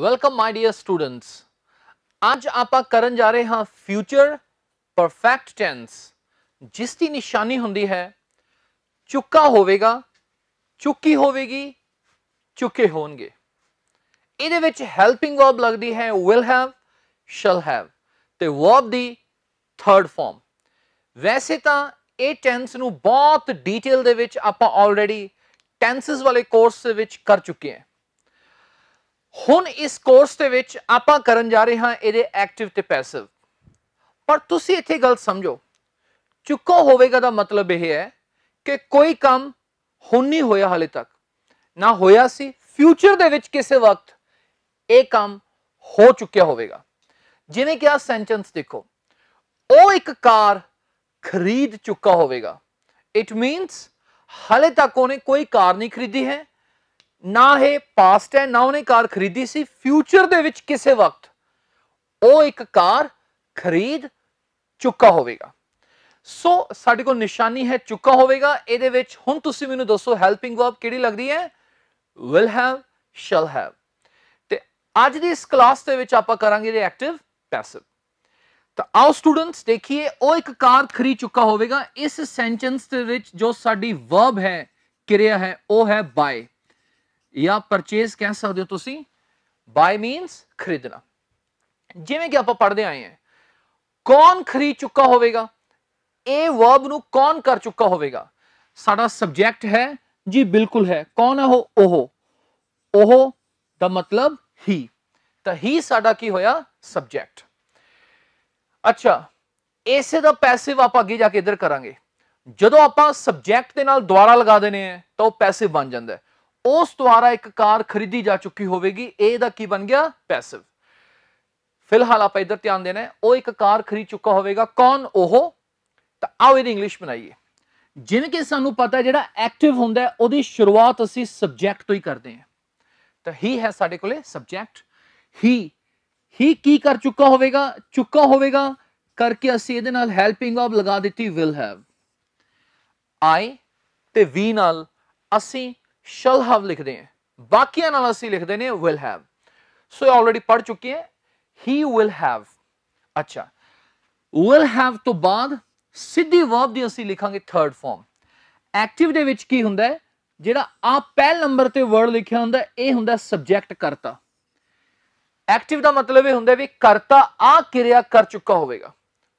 Welcome my dear students ਅੱਜ ਆਪਾਂ ਕਰਨ ਜਾ ਰਹੇ ਹਾਂ ਫਿਊਚਰ ਪਰਫੈਕਟ ਟੈਂਸ ਜਿਸ ਦੀ ਨਿਸ਼ਾਨੀ ਹੁੰਦੀ ਹੈ ਚੁੱਕਾ ਹੋਵੇਗਾ ਚੁੱਕੀ ਹੋਵੇਗੀ ਚੁੱਕੇ ਹੋਣਗੇ ਇਹਦੇ ਵਿੱਚ ਹੈਲਪਿੰਗ ਵਰਬ ਲੱਗਦੀ ਹੈ ਵਿਲ ਹੈਵ ਸ਼ਲ ਹੈਵ ਤੇ ਵਰਬ ਦੀ ਥਰਡ ਫਾਰਮ ਵੈਸੇ ਤਾਂ ਇਹ ਟੈਂਸ ਨੂੰ ਬਹੁਤ ਡੀਟੇਲ ਦੇ ਵਿੱਚ ਆਪਾਂ ਆਲਰੇਡੀ ਟੈਂਸਸ ਵਾਲੇ ਕੋਰਸ ਵਿੱਚ ਕਰ ਚੁੱਕੇ ਹਾਂ ਹੁਣ ਇਸ ਕੋਰਸ ਦੇ ਵਿੱਚ ਆਪਾਂ ਕਰਨ ਜਾ ਰਹੇ ਹਾਂ ਇਹਦੇ ਐਕਟਿਵ ਤੇ ਪੈਸਿਵ ਪਰ ਤੁਸੀਂ ਇੱਥੇ ਗੱਲ ਸਮਝੋ ਚੁੱਕੋ ਹੋਵੇਗਾ ਦਾ ਮਤਲਬ ਇਹ ਹੈ ਕਿ ਕੋਈ ਕੰਮ ਹੁਣ ਨਹੀਂ ਹੋਇਆ ਹਾਲੇ ਤੱਕ ਨਾ ਹੋਇਆ ਸੀ ਫਿਊਚਰ ਦੇ ਵਿੱਚ ਕਿਸੇ ਵਕਤ ਇਹ ਕੰਮ ਹੋ ਚੁੱਕਿਆ ਹੋਵੇਗਾ ਜਿਵੇਂ ਕਿ ਆ ਸੈਂਟੈਂਸ ਦੇਖੋ ਉਹ ਇੱਕ ਕਾਰ ਖਰੀਦ ਚੁੱਕਾ ਹੋਵੇਗਾ ਇਟ ਮੀਨਸ ਹਾਲੇ ਤੱਕ ਉਹਨੇ ਕੋਈ ਕਾਰ ਨਹੀਂ ਖਰੀਦੀ ਹੈ ਨਾ ਇਹ ਪਾਸਟ ਹੈ ਨਾ ਉਹਨੇ ਕਾਰ ਖਰੀਦੀ ਸੀ ਫਿਊਚਰ ਦੇ ਵਿੱਚ ਕਿਸੇ ਵਕਤ ਉਹ ਇੱਕ ਕਾਰ ਖਰੀਦ ਚੁੱਕਾ ਹੋਵੇਗਾ ਸੋ ਸਾਡੇ ਕੋਲ ਨਿਸ਼ਾਨੀ ਹੈ ਚੁੱਕਾ ਹੋਵੇਗਾ ਇਹਦੇ ਵਿੱਚ ਹੁਣ ਤੁਸੀਂ ਮੈਨੂੰ ਦੱਸੋ ਹੈਲਪਿੰਗ ਵਰਬ ਕਿਹੜੀ ਲੱਗਦੀ ਹੈ ਵਿਲ ਹੈਵ ਸ਼ਲ ਹੈਵ ਤੇ ਅੱਜ ਦੀ ਇਸ ਕਲਾਸ ਦੇ ਵਿੱਚ ਆਪਾਂ ਕਰਾਂਗੇ ਐਕਟਿਵ ਪੈਸਿਵ ਤਾਂ ਆਓ ਸਟੂਡੈਂਟਸ ਦੇਖੀਏ ਉਹ ਇੱਕ ਕਾਰ ਖਰੀਦ ਚੁੱਕਾ ਹੋਵੇਗਾ ਇਸ ਸੈਂਟੈਂਸ ਦੇ ਵਿੱਚ ਜੋ ਸਾਡੀ ਵਰਬ ਹੈ ਕਿਰਿਆ ਹੈ ਉਹ ਹੈ ਬਾਏ ਜਾਂ ਪਰਚੇਸ ਕਹਿ ਸਕਦੇ ਹੋ ਤੁਸੀਂ ਬਾਈ ਮੀਨਸ ਖਰੀਦਣਾ ਜਿਵੇਂ ਕਿ ਆਪਾਂ ਪੜ੍ਹਦੇ ਆਏ ਹਾਂ ਕੌਣ ਖਰੀਦ ਚੁੱਕਾ ਹੋਵੇਗਾ ਇਹ ਵਰਬ ਨੂੰ ਕੌਣ ਕਰ ਚੁੱਕਾ ਹੋਵੇਗਾ ਸਾਡਾ ਸਬਜੈਕਟ ਹੈ ਜੀ ਬਿਲਕੁਲ ਹੈ ਕੌਣ ਹੈ ਉਹ ਉਹ ਦਾ ਮਤਲਬ ਹੀ ਤਾਂ ਹੀ ਸਾਡਾ ਕੀ ਹੋਇਆ ਸਬਜੈਕਟ ਅੱਛਾ ਇਸੇ ਦਾ ਪੈਸਿਵ ਆਪਾਂ ਅੱਗੇ ਜਾ ਕੇ ਇਧਰ ਕਰਾਂਗੇ ਜਦੋਂ ਆਪਾਂ ਸਬਜੈਕਟ ਦੇ ਨਾਲ ਦੁਆਰਾ ਲਗਾ ਦਿੰਨੇ ਆ ਤਾਂ ਉਹ ਪੈਸਿਵ ਬਣ ਜਾਂਦਾ ਉਸ ਦੁਆਰਾ ਇੱਕ ਕਾਰ ਖਰੀਦੀ ਜਾ ਚੁੱਕੀ ਹੋਵੇਗੀ ਇਹ ਦਾ ਕੀ ਬਣ ਗਿਆ ਪੈਸਿਵ ਫਿਲਹਾਲ ਆਪਾਂ ਇਧਰ ਧਿਆਨ ਦੇਣਾ ਉਹ ਇੱਕ ਕਾਰ ਖਰੀਦ ਚੁੱਕਾ ਹੋਵੇਗਾ ਕੌਣ ਉਹ ਤਾਂ ਆਓ ਇਹਦੀ ਇੰਗਲਿਸ਼ ਬਣਾਈਏ ਜਿਵੇਂ ਕਿ ਸਾਨੂੰ ਪਤਾ ਜਿਹੜਾ ਐਕਟਿਵ ਹੁੰਦਾ ਉਹਦੀ ਸ਼ੁਰੂਆਤ ਅਸੀਂ ਸਬਜੈਕਟ ਤੋਂ ਹੀ ਕਰਦੇ ਹਾਂ ਤਾਂ ਹੀ ਹੈ ਸਾਡੇ ਕੋਲੇ ਸਬਜੈਕਟ ਹੀ ਹੀ ਕੀ ਕਰ ਚੁੱਕਾ ਹੋਵੇਗਾ ਚੁੱਕਾ ਹੋਵੇਗਾ ਕਰਕੇ ਅਸੀਂ ਇਹਦੇ ਨਾਲ ਹੈਲਪਿੰਗ ਆਬ ਲਗਾ ਦਿੱਤੀ ਵਿਲ ਹੈਵ ਆਈ ਤੇ ਵੀ ਨਾਲ ਅਸੀਂ ਸ਼ਲ ਹੈਵ ਲਿਖਦੇ ਹਾਂ ਬਾਕੀਆਂ ਨਾਲ ਅਸੀਂ ਲਿਖਦੇ ਨੇ ਵਿਲ ਹੈਵ ਸੋ ਆਲਰੇਡੀ ਪੜ ਚੁੱਕੇ ਹਾਂ ਹੀ ਵਿਲ ਹੈਵ ਅੱਛਾ ਵਿਲ ਹੈਵ ਤੋਂ ਬਾਅਦ ਸਿੱਧੀ ਵਰਬ ਦੀ ਅਸੀਂ ਲਿਖਾਂਗੇ ਥਰਡ ਫਾਰਮ ਐਕਟਿਵ ਦੇ ਵਿੱਚ ਕੀ ਹੁੰਦਾ ਜਿਹੜਾ ਆ ਪਹਿਲ ਨੰਬਰ ਤੇ ਵਰਡ ਲਿਖਿਆ ਹੁੰਦਾ ਇਹ ਹੁੰਦਾ ਸਬਜੈਕਟ ਕਰਤਾ ਐਕਟਿਵ ਦਾ ਮਤਲਬ ਇਹ ਹੁੰਦਾ ਵੀ ਕਰਤਾ ਆ ਕਿਰਿਆ ਕਰ ਚੁੱਕਾ ਹੋਵੇਗਾ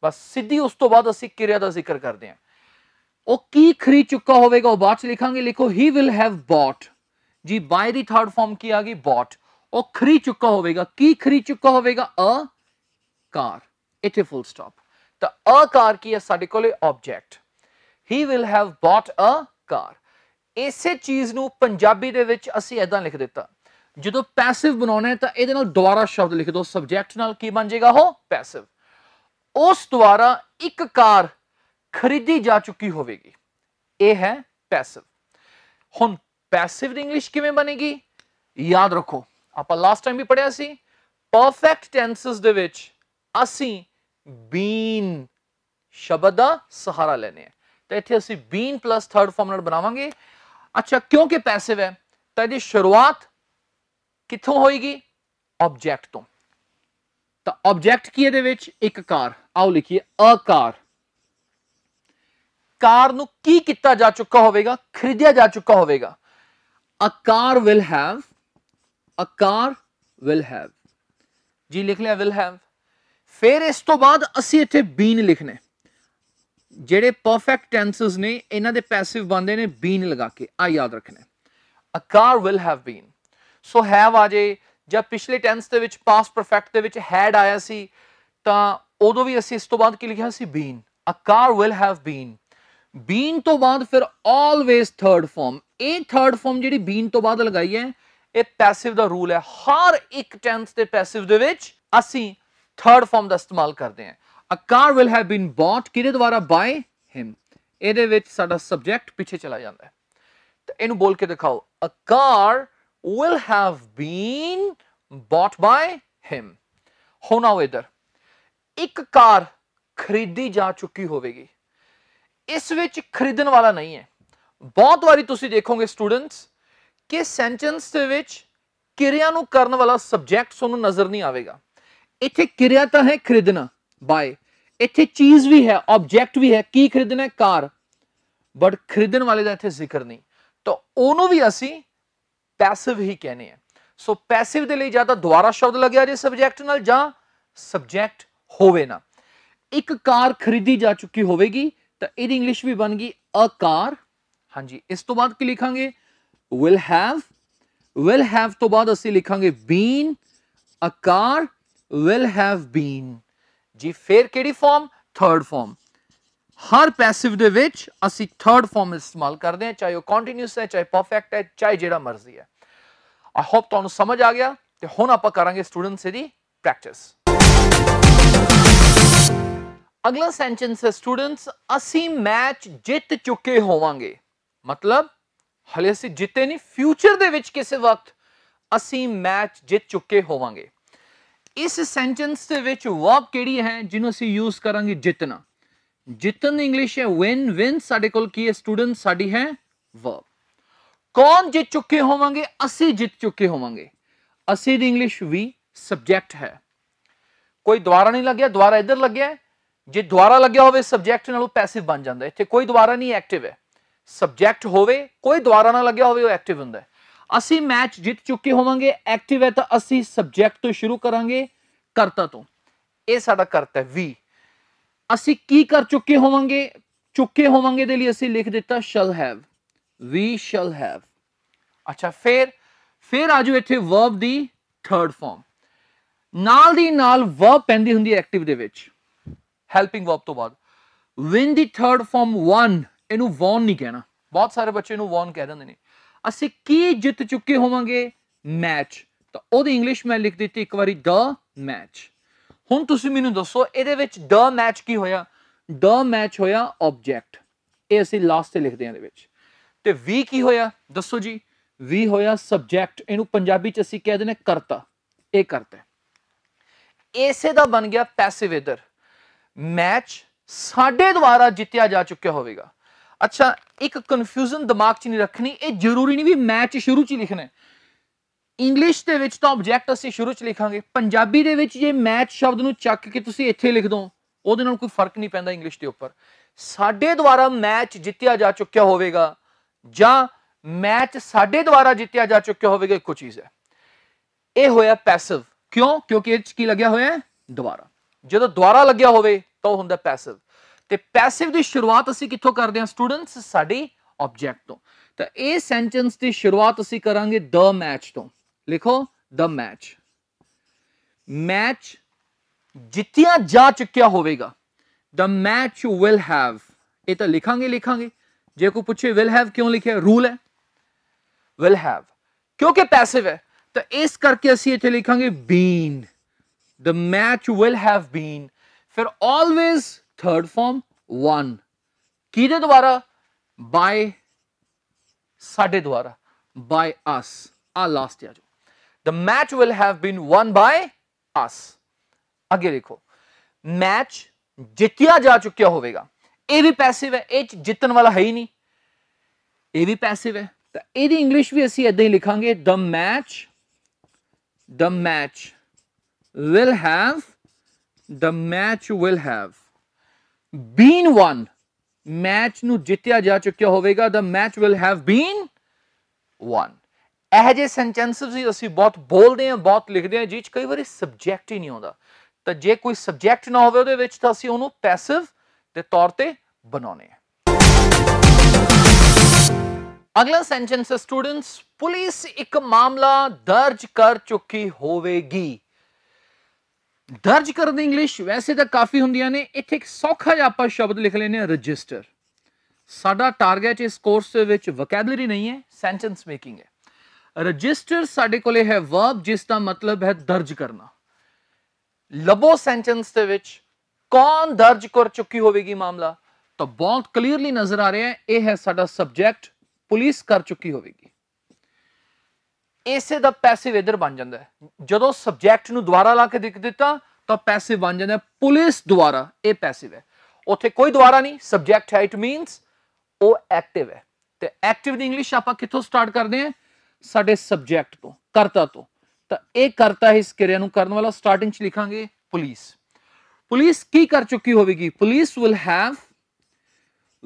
ਬਸ ਸਿੱਧੀ ਉਸ ਤੋਂ ਬਾਅਦ ਅਸੀਂ ਕਿਰਿਆ ਦਾ ਜ਼ਿਕਰ ਕਰਦੇ ਹਾਂ ਉਹ ਕੀ ਖਰੀਦ ਚੁੱਕਾ ਹੋਵੇਗਾ ਉਹ ਬਾਅਦ ਚ ਲਿਖਾਂਗੇ ਲਿਖੋ ਹੀ ਵਿਲ ਹੈਵ ਬੌਟ ਜੀ ਬਾਈ ਦੀ ਥਰਡ ਫਾਰਮ ਕੀ ਆ ਗਈ ਬੌਟ ਉਹ ਖਰੀਦ ਚੁੱਕਾ ਹੋਵੇਗਾ ਕੀ ਖਰੀਦ ਚੁੱਕਾ ਹੋਵੇਗਾ a car it is full stop ਤਾਂ ਅ ਕਾਰ ਕੀ ਹੈ ਸਾਡੇ ਕੋਲੇ object he will have bought a car ਇਸੇ ਚੀਜ਼ ਨੂੰ ਪੰਜਾਬੀ ਦੇ ਵਿੱਚ ਅਸੀਂ ਐਦਾਂ ਲਿਖ ਦਿੱਤਾ ਜਦੋਂ ਪੈਸਿਵ ਬਣਾਉਣਾ ਹੈ ਤਾਂ ਇਹਦੇ ਨਾਲ ਦੁਬਾਰਾ ਸ਼ਬਦ ਲਿਖ ਦਿਓ ਸਬਜੈਕਟ ਨਾਲ ਕੀ ਬਣ ਜਾਏਗਾ ਉਹ ਪੈਸਿਵ ਉਸ ਦੁਆਰਾ ਇੱਕ ਕਾਰ ਖਰੀਦੀ ਜਾ ਚੁੱਕੀ ਹੋਵੇਗੀ ਇਹ ਹੈ ਪੈਸਿਵ ਹੁਣ ਪੈਸਿਵ ਦੀ ਇੰਗਲਿਸ਼ ਕਿਵੇਂ ਬਣੇਗੀ ਯਾਦ ਰੱਖੋ ਆਪਾਂ ਲਾਸਟ ਟਾਈਮ ਵੀ ਪੜਿਆ ਸੀ ਪਰਫੈਕਟ ਟੈਂਸਸ ਦੇ ਵਿੱਚ ਅਸੀਂ ਬੀਨ ਸ਼ਬਦ ਦਾ ਸਹਾਰਾ ਲੈਨੇ ਆ ਤਾਂ ਇੱਥੇ ਅਸੀਂ ਬੀਨ ਪਲੱਸ ਥਰਡ ਫਾਰਮ ਨਾਲ ਬਣਾਵਾਂਗੇ ਅੱਛਾ ਕਿਉਂਕਿ ਪੈਸਿਵ ਹੈ ਤਾਂ ਇਹਦੀ ਸ਼ੁਰੂਆਤ ਕਿੱਥੋਂ ਹੋਏਗੀ ਆਬਜੈਕਟ ਤੋਂ ਤਾਂ ਆਬਜੈਕਟ ਕੀ ਇਹਦੇ ਵਿੱਚ ਇੱਕ ਕਾਰ ਆਓ ਲਿਖੀਏ ਅ ਕਾਰ ਕਾਰ ਨੂੰ ਕੀ ਕੀਤਾ ਜਾ ਚੁੱਕਾ ਹੋਵੇਗਾ ਖਰੀਦਿਆ ਜਾ ਚੁੱਕਾ ਹੋਵੇਗਾ a car will have a car will have ਜੀ ਲਿਖ ਲਿਆ ਵਿਲ ਹੈਵ ਫਿਰ ਇਸ ਤੋਂ ਬਾਅਦ ਅਸੀਂ ਇੱਥੇ ਬੀਨ ਲਿਖਨੇ ਜਿਹੜੇ ਪਰਫੈਕਟ ਟੈਂਸਸ ਨੇ ਇਹਨਾਂ ਦੇ ਪੈਸਿਵ ਬੰਦੇ ਨੇ ਬੀਨ ਲਗਾ ਕੇ ਆ ਯਾਦ ਰੱਖਣਾ a car will have been so have ਆ ਜੇ ਜਦ ਪਿਛਲੇ ਟੈਂਸ ਦੇ ਵਿੱਚ ਪਾਸਟ ਪਰਫੈਕਟ ਦੇ ਵਿੱਚ ਹੈਡ ਆਇਆ ਸੀ ਤਾਂ ਉਦੋਂ ਵੀ ਅਸੀਂ ਇਸ ਤੋਂ ਬਾਅਦ ਕੀ ਲਿਖਿਆ ਸੀ ਬੀਨ ਅ ਕਾਰ ਵਿਲ ਹੈਵ ਬੀਨ ਬੀਨ ਤੋਂ ਬਾਅਦ ਫਿਰ ਆਲਵੇਸ ਥਰਡ ਫਾਰਮ ਇਹ ਥਰਡ ਫਾਰਮ ਜਿਹੜੀ ਬੀਨ ਤੋਂ ਬਾਅਦ ਲਗਾਈ ਹੈ ਇਹ ਪੈਸਿਵ ਦਾ ਰੂਲ ਹੈ ਹਰ ਇੱਕ ਟੈਂਸ ਦੇ ਪੈਸਿਵ ਦੇ ਵਿੱਚ ਅਸੀਂ ਥਰਡ ਫਾਰਮ ਦਾ ਇਸਤੇਮਾਲ ਕਰਦੇ ਹਾਂ a car will have been bought ਕਿਹਦੇ ਦੁਆਰਾ ਬਾਈ ਹਿਮ ਇਹਦੇ ਵਿੱਚ ਸਾਡਾ ਸਬਜੈਕਟ ਪਿੱਛੇ ਚਲਾ ਜਾਂਦਾ ਹੈ ਤਾਂ ਇਹਨੂੰ ਬੋਲ ਕੇ ਦਿਖਾਓ a car will have been bought by him ਹੋਣਾ ਆਓ ਇਧਰ ਇੱਕ ਕਾਰ ਖਰੀਦੀ ਜਾ ਚੁੱਕੀ ਹੋਵੇਗੀ ਇਸ ਵਿੱਚ ਖਰੀਦਣ ਵਾਲਾ ਨਹੀਂ ਹੈ ਬਹੁਤ ਵਾਰੀ ਤੁਸੀਂ ਦੇਖੋਗੇ ਸਟੂਡੈਂਟਸ ਕਿ ਸੈਂਟੈਂਸ ਦੇ ਵਿੱਚ ਕਿਰਿਆ ਨੂੰ ਕਰਨ ਵਾਲਾ ਸਬਜੈਕਟ ਤੁਹਾਨੂੰ ਨਜ਼ਰ ਨਹੀਂ ਆਵੇਗਾ ਇੱਥੇ ਕਿਰਿਆ ਤਾਂ ਹੈ ਖਰੀਦਣਾ ਬਾਏ ਇੱਥੇ ਚੀਜ਼ ਵੀ ਹੈ ਆਬਜੈਕਟ ਵੀ ਹੈ ਕੀ ਖਰੀਦਣਾ ਕਾਰ ਬਟ ਖਰੀਦਣ ਵਾਲੇ ਦਾ ਇੱਥੇ ਜ਼ਿਕਰ ਨਹੀਂ ਤਾਂ ਉਹਨੂੰ ਵੀ ਅਸੀਂ ਪੈਸਿਵ ਹੀ ਕਹਿੰਦੇ ਆ ਸੋ ਪੈਸਿਵ ਦੇ ਲਈ ਜਾਂ ਤਾਂ ਦੁਆਰਾ ਸ਼ਬਦ ਲੱਗਿਆ ਜੇ ਸਬਜੈਕਟ ਨਾਲ ਜਾਂ ਸਬਜੈਕਟ ਹੋਵੇ ਨਾ ਇੱਕ ਕਾਰ ਖਰੀਦੀ ਜਾ ਚੁੱਕੀ ਹੋਵੇਗੀ ਤਾਂ ਇਹਦੀ ਇੰਗਲਿਸ਼ ਵੀ ਬਣ ਗਈ ਅ ਕਾਰ ਹਾਂਜੀ ਇਸ ਤੋਂ ਬਾਅਦ ਕੀ ਲਿਖਾਂਗੇ ਵਿਲ ਹੈਵ ਵਿਲ ਹੈਵ ਤੋਂ ਬਾਅਦ ਅਸੀਂ ਲਿਖਾਂਗੇ ਬੀਨ ਅ ਕਾਰ ਵਿਲ ਹੈਵ ਬੀਨ ਜੀ ਫੇਰ ਕਿਹੜੀ ਫਾਰਮ ਥਰਡ ਫਾਰਮ ਹਰ ਪੈਸਿਵ ਦੇ ਵਿੱਚ ਅਸੀਂ ਥਰਡ ਫਾਰਮ ਇਸਤੇਮਾਲ ਕਰਦੇ ਹਾਂ ਚਾਹੇ ਉਹ ਕੰਟੀਨਿਊਸ ਹੈ ਚਾਹੇ ਪਰਫੈਕਟ ਹੈ ਚਾਹੇ ਜਿਹੜਾ ਮਰਜ਼ੀ ਹੈ ਆਈ ਹੋਪ ਤੁਹਾਨੂੰ ਸਮਝ ਆ ਗਿਆ ਤੇ ਹੁਣ ਆਪਾਂ ਕਰਾਂਗੇ ਸਟੂਡੈਂਟਸ ਦੀ ਪ੍ਰੈਕਟਿਸ ਅਗਲਾ ਸੈਂਟੈਂਸ ਹੈ ਸਟੂਡੈਂਟਸ ਅਸੀਂ ਮੈਚ ਜਿੱਤ ਚੁੱਕੇ ਹੋਵਾਂਗੇ ਮਤਲਬ ਹਲੇ ਅਸੀਂ ਜਿੱਤੇ ਨਹੀਂ ਫਿਊਚਰ ਦੇ ਵਿੱਚ ਕਿਸੇ ਵਕਤ ਅਸੀਂ ਮੈਚ ਜਿੱਤ ਚੁੱਕੇ ਹੋਵਾਂਗੇ ਇਸ ਸੈਂਟੈਂਸ ਦੇ ਵਿੱਚ ਵਰਬ ਕਿਹੜੀ ਹੈ ਜਿਹਨੂੰ ਅਸੀਂ ਯੂਜ਼ ਕਰਾਂਗੇ ਜਿੱਤਣਾ ਜਿੱਤਣ ਦੀ ਇੰਗਲਿਸ਼ ਹੈ ਵਿਨ ਵਿਨ ਸਾਡੇ ਕੋਲ ਕੀ ਹੈ ਸਟੂਡੈਂਟ ਸਾਡੀ ਹੈ ਵਰਬ ਕੌਣ ਜਿੱਤ ਚੁੱਕੇ ਹੋਵਾਂਗੇ ਅਸੀਂ ਜਿੱਤ ਚੁੱਕੇ ਹੋਵਾਂਗੇ ਅਸੀਂ ਦੀ ਇੰਗਲਿਸ਼ ਵੀ ਸਬਜੈਕਟ ਹੈ ਕੋਈ ਦੁਆਰਾ ਨਹੀਂ ਲੱਗਿਆ ਦੁਆਰਾ ਇੱਧਰ ਲੱਗਿਆ ਜੇ ਦੁਆਰਾ ਲੱਗਿਆ ਹੋਵੇ ਸਬਜੈਕਟ ਨਾਲ ਉਹ ਪੈਸਿਵ ਬਣ ਜਾਂਦਾ ਇੱਥੇ ਕੋਈ ਦੁਆਰਾ ਨਹੀਂ ਐਕਟਿਵ ਹੈ ਸਬਜੈਕਟ ਹੋਵੇ ਕੋਈ ਦੁਆਰਾ ਨਾ ਲੱਗਿਆ ਹੋਵੇ ਉਹ ਐਕਟਿਵ ਹੁੰਦਾ ਅਸੀਂ ਮੈਚ ਜਿੱਤ ਚੁੱਕੇ ਹੋਵਾਂਗੇ ਐਕਟਿਵ ਹੈ ਤਾਂ ਅਸੀਂ ਸਬਜੈਕਟ ਤੋਂ ਸ਼ੁਰੂ ਕਰਾਂਗੇ ਕਰਤਾ ਤੋਂ ਇਹ ਸਾਡਾ ਕਰਤਾ ਹੈ ਵੀ ਅਸੀਂ ਕੀ ਕਰ ਚੁੱਕੇ ਹੋਵਾਂਗੇ ਚੁੱਕੇ ਹੋਵਾਂਗੇ ਦੇ ਲਈ ਅਸੀਂ ਲਿਖ ਦਿੱਤਾ shall have we shall have ਅੱਛਾ ਫਿਰ ਫਿਰ ਆਜੋ ਇੱਥੇ ਵਰਬ ਦੀ ਥਰਡ ਫਾਰਮ ਨਾਲ ਦੀ ਨਾਲ ਵਰਬ ਪੈਂਦੀ ਹੁੰਦੀ ਹੈ ਐਕਟਿਵ ਦੇ ਵਿੱਚ ਹੈਲਪਿੰਗ ਵਰਬ ਤੋਂ ਬਾਅਦ when the third form won ਇਹਨੂੰ won ਨਹੀਂ ਕਹਿਣਾ ਬਹੁਤ ਸਾਰੇ ਬੱਚੇ ਇਹਨੂੰ won ਕਹਿ ਦਿੰਦੇ ਨੇ ਅਸੀਂ ਕੀ ਜਿੱਤ ਚੁੱਕੇ ਹੋਵਾਂਗੇ ਮੈਚ ਤਾਂ ਉਹਦੀ ਇੰਗਲਿਸ਼ ਮੈਂ ਲਿਖ ਦਿੱਤੀ ਇੱਕ ਵਾਰੀ ਦ ਮੈਚ ਹੁਣ ਤੁਸੀਂ ਮੈਨੂੰ ਦੱਸੋ ਇਹਦੇ ਵਿੱਚ ਦ ਮੈਚ ਕੀ ਹੋਇਆ ਦ ਮੈਚ ਹੋਇਆ ਆਬਜੈਕਟ ਇਹ ਅਸੀਂ ਲਾਸਟ ਤੇ ਲਿਖਦੇ ਹਾਂ ਇਹਦੇ ਵਿੱਚ ਤੇ ਵੀ ਕੀ ਹੋਇਆ ਦੱਸੋ ਜੀ ਵੀ ਹੋਇਆ ਸਬਜੈਕਟ ਇਹਨੂੰ ਪੰਜਾਬੀ ਚ ਅਸੀਂ ਕਹਿ ਦਿੰਦੇ ਕਰਤਾ ਇਹ ਕਰਤਾ ਇਸੇ ਦਾ ਬਣ ਗਿਆ ਪੈਸਿਵ ਇਧਰ ਮੈਚ ਸਾਡੇ ਦੁਆਰਾ ਜਿੱਤਿਆ ਜਾ ਚੁੱਕਿਆ ਹੋਵੇਗਾ ਅੱਛਾ ਇੱਕ ਕਨਫਿਊਜ਼ਨ ਦਿਮਾਗ 'ਚ ਨਹੀਂ ਰੱਖਣੀ ਇਹ ਜ਼ਰੂਰੀ ਨਹੀਂ ਵੀ ਮੈਚ ਸ਼ੁਰੂ 'ਚ ਲਿਖਣਾ ਹੈ ਇੰਗਲਿਸ਼ ਦੇ ਵਿੱਚ ਤਾਂ ਆਬਜੈਕਟ ਅਸੀਂ ਸ਼ੁਰੂ 'ਚ ਲਿਖਾਂਗੇ ਪੰਜਾਬੀ ਦੇ ਵਿੱਚ ਜੇ ਮੈਚ ਸ਼ਬਦ ਨੂੰ ਚੱਕ ਕੇ ਤੁਸੀਂ ਇੱਥੇ ਲਿਖ ਦੋ ਉਹਦੇ ਨਾਲ ਕੋਈ ਫਰਕ ਨਹੀਂ ਪੈਂਦਾ ਇੰਗਲਿਸ਼ ਦੇ ਉੱਪਰ ਸਾਡੇ ਦੁਆਰਾ ਮੈਚ ਜਿੱਤਿਆ ਜਾ ਚੁੱਕਿਆ ਹੋਵੇਗਾ ਜਾਂ ਮੈਚ ਸਾਡੇ ਦੁਆਰਾ ਜਿੱਤਿਆ ਜਾ ਚੁੱਕਿਆ ਹੋਵੇਗਾ ਇੱਕੋ ਚੀਜ਼ ਹੈ ਇਹ ਹੋਇਆ ਪੈਸਿਵ ਕਿਉਂ ਕਿਉਂਕਿ ਇਹ ਚ ਕੀ ਲੱਗਿਆ ਹੋਇਆ ਹੈ ਦੁਆਰਾ ਜਦੋਂ ਦੁਆਰਾ ਲੱਗਿਆ ਹੋਵੇ ਤਾਂ ਉਹ ਹੁੰਦਾ ਪੈਸਿਵ ਤੇ ਪੈਸਿਵ ਦੀ ਸ਼ੁਰੂਆਤ ਅਸੀਂ ਕਿੱਥੋਂ ਕਰਦੇ ਹਾਂ ਸਟੂਡੈਂਟਸ ਸਾਡੀ ਆਬਜੈਕਟ ਤੋਂ ਤਾਂ ਇਹ ਸੈਂਟੈਂਸ ਦੀ ਸ਼ੁਰੂਆਤ ਅਸੀਂ ਕਰਾਂਗੇ ਦ ਮੈਚ ਤੋਂ ਲਿਖੋ ਦ ਮੈਚ ਮੈਚ ਜਿੱਤਿਆ ਜਾ ਚੁੱਕਿਆ ਹੋਵੇਗਾ ਦ ਮੈਚ ਵਿਲ ਹੈਵ ਇਹ ਤਾਂ ਲਿਖਾਂਗੇ ਲਿਖਾਂਗੇ ਜੇ ਕੋਈ ਪੁੱਛੇ ਵਿਲ ਹੈਵ ਕਿਉਂ ਲਿਖਿਆ ਰੂਲ ਹੈ ਵਿਲ ਹੈਵ ਕਿਉਂਕਿ ਪੈਸਿਵ ਹੈ ਤਾਂ ਇਸ ਕਰਕੇ ਅਸੀਂ ਇੱਥੇ ਲਿਖਾਂਗੇ been the match will have been फिर ऑलवेज थर्ड फॉर्म वन किधर द्वारा बाय साडे द्वारा बाय अस आ लास्ट आ जाओ the match will have been won by us आगे देखो मैच ਜਿੱਤਿਆ ਜਾ ਚੁੱਕਿਆ ਹੋਵੇਗਾ ਇਹ ਵੀ ਪੈਸਿਵ ਹੈ ਇਹ ਜਿੱਤਣ ਵਾਲਾ ਹੈ ਹੀ ਨਹੀਂ ਇਹ ਵੀ ਪੈਸਿਵ ਹੈ ਤਾਂ ਇਹਦੀ ਇੰਗਲਿਸ਼ ਵੀ ਅਸੀਂ ਇਦਾਂ ਹੀ ਲਿਖਾਂਗੇ the match the match will have, the match will have been won. Match ਨੂੰ ਜਿੱਤਿਆ ਜਾ ਚੁੱਕਿਆ ਹੋਵੇਗਾ the match will have been won. ਇਹ ਜੇ ਸੈਂਟੈਂਸਸ ਅਸੀਂ ਬਹੁਤ ਬੋਲਦੇ ਹਾਂ ਬਹੁਤ ਲਿਖਦੇ ਹਾਂ ਜੀ ਚ ਕਈ ਵਾਰੀ ਸਬਜੈਕਟ ਹੀ ਨਹੀਂ ਆਉਂਦਾ ਤਾਂ ਜੇ ਕੋਈ ਸਬਜੈਕਟ ਨਾ ਹੋਵੇ ਉਹਦੇ ਵਿੱਚ ਤਾਂ ਅਸੀਂ ਉਹਨੂੰ ਪੈਸਿਵ ਦੇ ਤੌਰ ਤੇ ਬਣਾਉਨੇ ਆ ਅਗਲਾ ਸੈਂਟੈਂਸ ਸਟੂਡੈਂਟਸ ਪੁਲਿਸ ਇੱਕ ਮਾਮਲਾ ਦਰਜ ਕਰ ਚੁੱਕੀ ਹੋਵੇਗੀ ਦਰਜ ਕਰਨ ਦੀ ਇੰਗਲਿਸ਼ ਵੈਸੇ ਤਾਂ ਕਾਫੀ ਹੁੰਦੀਆਂ ਨੇ ਇੱਥੇ ਇੱਕ ਸੌਖਾ ਜਿਹਾ ਆਪਾਂ ਸ਼ਬਦ ਲਿਖ ਲੈਨੇ ਆ ਰਜਿਸਟਰ ਸਾਡਾ ਟਾਰਗੇਟ ਇਸ ਕੋਰਸ ਦੇ ਵਿੱਚ ਵੋਕੈਬਲਰੀ ਨਹੀਂ ਹੈ ਸੈਂਟੈਂਸ ਮੇਕਿੰਗ ਹੈ ਰਜਿਸਟਰ ਸਾਡੇ ਕੋਲੇ ਹੈ ਵਰਬ ਜਿਸ ਦਾ ਮਤਲਬ ਹੈ ਦਰਜ ਕਰਨਾ ਲਬੋ ਸੈਂਟੈਂਸ ਦੇ ਵਿੱਚ ਕੌਣ ਦਰਜ ਕਰ ਚੁੱਕੀ ਹੋਵੇਗੀ ਮਾਮਲਾ ਤਾਂ ਬਹੁਤ ਕਲੀਅਰਲੀ ਨਜ਼ਰ ਆ ਰਿਹਾ ਹੈ ਇਹ ਹੈ ਸਾਡਾ ਸਬਜੈਕਟ ਪੁਲਿਸ ਕਰ ਚੁੱਕੀ ਹੋਵੇਗੀ ਇਸੇ ਦਾ ਪੈਸਿਵ ਇਧਰ ਬਣ ਜਾਂਦਾ ਹੈ ਜਦੋਂ ਸਬਜੈਕਟ ਨੂੰ ਦੁਬਾਰਾ ਲਾ ਕੇ ਦੇਖ ਦਿੱਤਾ ਤਾਂ ਪੈਸਿਵ ਬਣ ਜਾਂਦਾ ਪੁਲਿਸ ਦੁਆਰਾ ਇਹ ਪੈਸਿਵ ਹੈ ਉੱਥੇ ਕੋਈ ਦੁਆਰਾ ਨਹੀਂ ਸਬਜੈਕਟ ਹੈ ਇਟ ਮੀਨਸ ਉਹ ਐਕਟਿਵ ਹੈ ਤੇ ਐਕਟਿਵ ਦੀ ਇੰਗਲਿਸ਼ ਆਪਾਂ ਕਿੱਥੋਂ ਸਟਾਰਟ ਕਰਦੇ ਹਾਂ ਸਾਡੇ ਸਬਜੈਕਟ ਤੋਂ ਕਰਤਾ ਤੋਂ ਤਾਂ ਇਹ ਕਰਤਾ ਇਸ ਕਿਰਿਆ ਨੂੰ ਕਰਨ ਵਾਲਾ ਸਟਾਰਟਿੰਗ 'ਚ ਲਿਖਾਂਗੇ ਪੁਲਿਸ ਪੁਲਿਸ ਕੀ ਕਰ ਚੁੱਕੀ ਹੋਵੇਗੀ police will have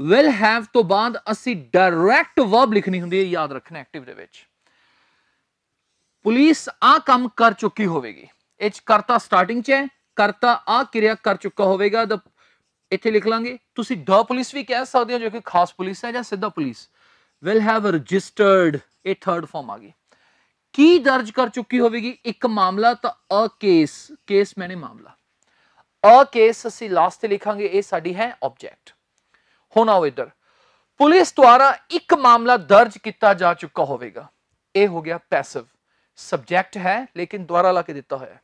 will have ਤੋਂ ਬਾਅਦ ਅਸੀਂ ਡਾਇਰੈਕਟ ਵਰਬ ਲਿਖਣੀ ਹੁੰਦੀ ਹੈ ਯਾਦ ਰੱਖਣਾ ਐਕਟਿਵ ਦੇ ਵਿੱਚ पुलिस आ काम कर चुकी होगी इस करता स्टार्टिंग है करता आ किरिया कर चुका होगा द इतने लिख लेंगे तुम द पुलिस भी कह सकते हो जो कि खास पुलिस है या सीधा police will have registered a third form आ गई की दर्ज कर चुकी होगी एक मामला तो अ केस केस मैंने मामला अ केस असी लास्ट से लिखा ये है ऑब्जेक्ट हूँ आओ इधर पुलिस द्वारा एक मामला दर्ज किया जा चुका होगा यह हो गया पैसिव सब्जेक्ट है लेकिन द्वारा ला के दिता है